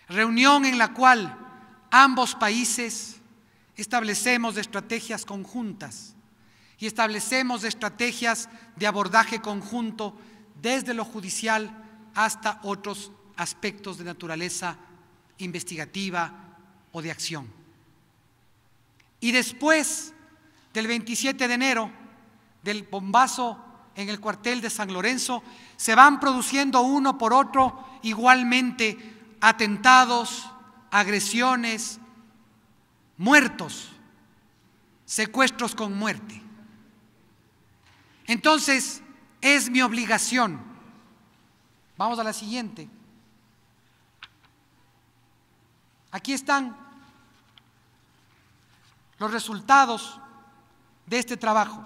Reunión en la cual ambos países establecemos estrategias conjuntas y establecemos estrategias de abordaje conjunto desde lo judicial hasta otros aspectos de naturaleza investigativa o de acción. Y después del 27 de enero, del bombazo en el cuartel de San Lorenzo, se van produciendo uno por otro igualmente atentados, agresiones, muertos, secuestros con muerte. Entonces, es mi obligación. Vamos a la siguiente. Aquí están los resultados de este trabajo.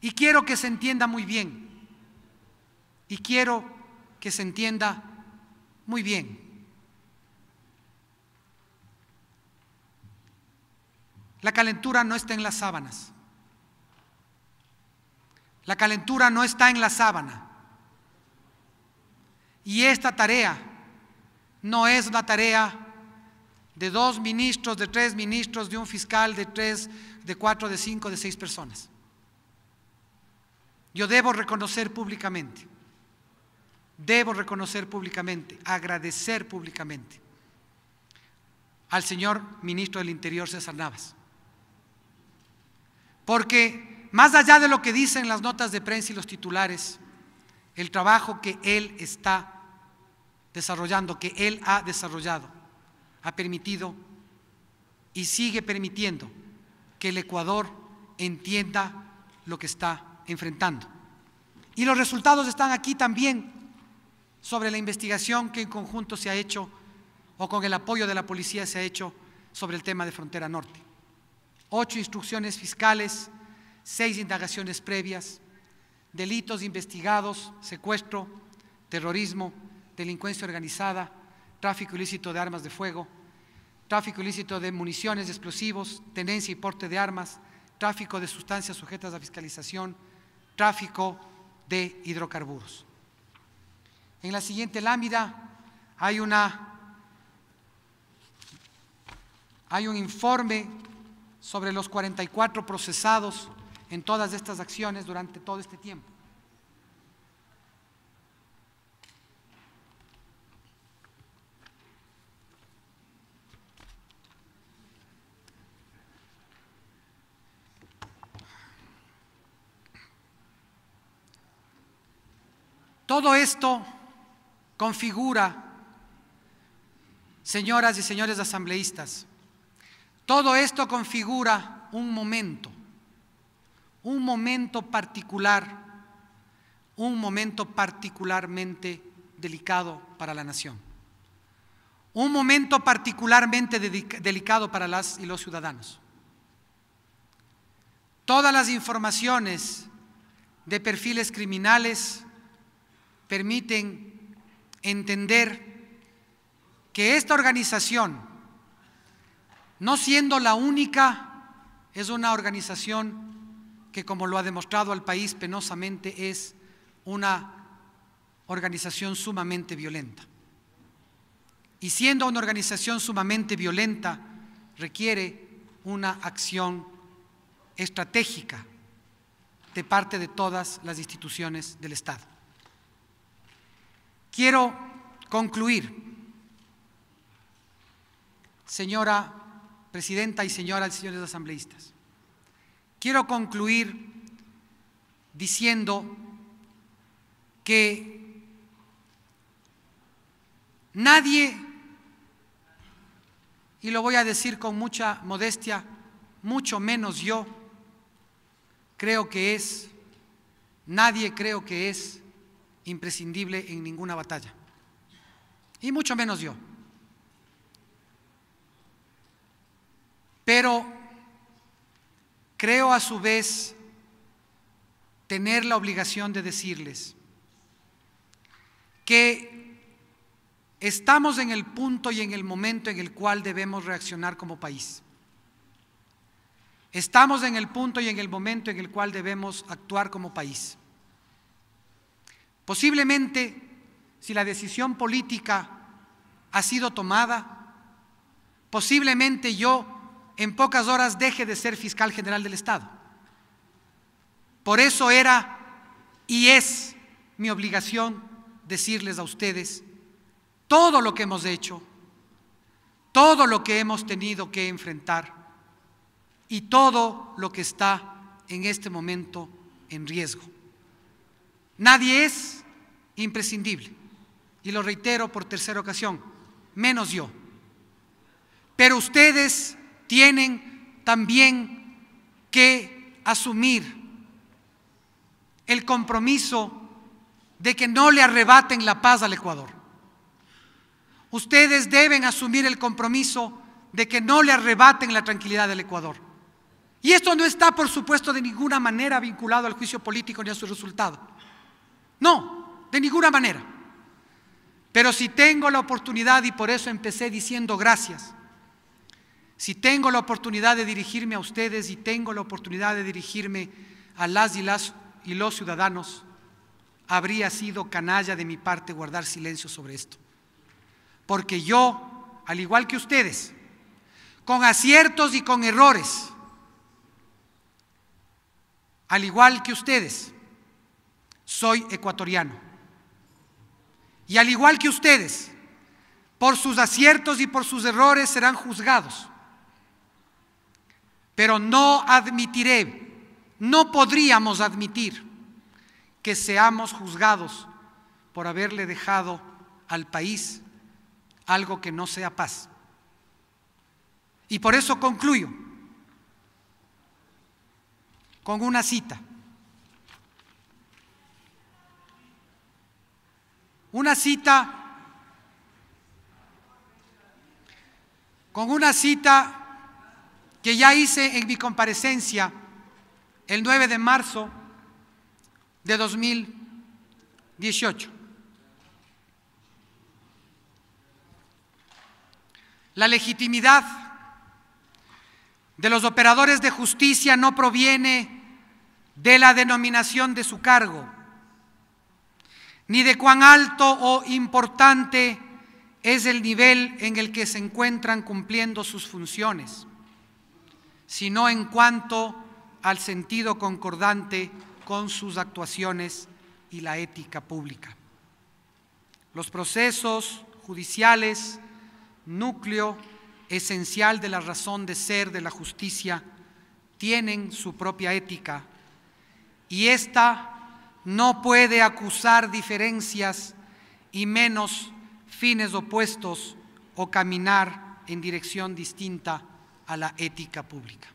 Y quiero que se entienda muy bien. Y quiero que se entienda muy bien. La calentura no está en las sábanas. La calentura no está en la sábana. Y esta tarea no es una tarea de dos ministros, de tres ministros, de un fiscal, de tres, de cuatro, de cinco, de seis personas. Yo debo reconocer públicamente, debo reconocer públicamente, agradecer públicamente al señor ministro del Interior, César Navas, porque más allá de lo que dicen las notas de prensa y los titulares, el trabajo que él está desarrollando, que él ha desarrollado, ha permitido y sigue permitiendo que el Ecuador entienda lo que está enfrentando. Y los resultados están aquí también sobre la investigación que en conjunto se ha hecho o con el apoyo de la policía se ha hecho sobre el tema de Frontera Norte. Ocho instrucciones fiscales seis indagaciones previas, delitos investigados, secuestro, terrorismo, delincuencia organizada, tráfico ilícito de armas de fuego, tráfico ilícito de municiones, explosivos, tenencia y porte de armas, tráfico de sustancias sujetas a fiscalización, tráfico de hidrocarburos. En la siguiente lámina hay una hay un informe sobre los 44 procesados en todas estas acciones durante todo este tiempo. Todo esto configura, señoras y señores asambleístas, todo esto configura un momento un momento particular, un momento particularmente delicado para la nación, un momento particularmente delicado para las y los ciudadanos. Todas las informaciones de perfiles criminales permiten entender que esta organización, no siendo la única, es una organización que como lo ha demostrado al país penosamente es una organización sumamente violenta. Y siendo una organización sumamente violenta, requiere una acción estratégica de parte de todas las instituciones del Estado. Quiero concluir, señora presidenta y señoras y señores asambleístas. Quiero concluir diciendo que nadie, y lo voy a decir con mucha modestia, mucho menos yo, creo que es, nadie creo que es imprescindible en ninguna batalla, y mucho menos yo. Pero Creo a su vez tener la obligación de decirles que estamos en el punto y en el momento en el cual debemos reaccionar como país. Estamos en el punto y en el momento en el cual debemos actuar como país. Posiblemente, si la decisión política ha sido tomada, posiblemente yo en pocas horas deje de ser fiscal general del Estado. Por eso era y es mi obligación decirles a ustedes todo lo que hemos hecho, todo lo que hemos tenido que enfrentar y todo lo que está en este momento en riesgo. Nadie es imprescindible, y lo reitero por tercera ocasión, menos yo. Pero ustedes tienen también que asumir el compromiso de que no le arrebaten la paz al Ecuador. Ustedes deben asumir el compromiso de que no le arrebaten la tranquilidad del Ecuador. Y esto no está, por supuesto, de ninguna manera vinculado al juicio político ni a su resultado. No, de ninguna manera. Pero si tengo la oportunidad, y por eso empecé diciendo gracias, si tengo la oportunidad de dirigirme a ustedes y tengo la oportunidad de dirigirme a las y, los ciudadanos, habría sido canalla de mi parte guardar silencio sobre esto. Porque yo, al igual que ustedes, con aciertos y con errores, al igual que ustedes, soy ecuatoriano. Y al igual que ustedes, por sus aciertos y por sus errores serán juzgados. Pero no admitiré, no podríamos admitir que seamos juzgados por haberle dejado al país algo que no sea paz. Y por eso concluyo con una cita. Una cita con una cita que ya hice en mi comparecencia el 9 de marzo de 2018. La legitimidad de los operadores de justicia no proviene de la denominación de su cargo, ni de cuán alto o importante es el nivel en el que se encuentran cumpliendo sus funciones sino en cuanto al sentido concordante con sus actuaciones y la ética pública. Los procesos judiciales, núcleo esencial de la razón de ser de la justicia, tienen su propia ética y ésta no puede acusar diferencias y menos fines opuestos o caminar en dirección distinta a la ética pública.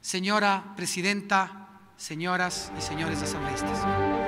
Señora presidenta, señoras y señores asambleístas.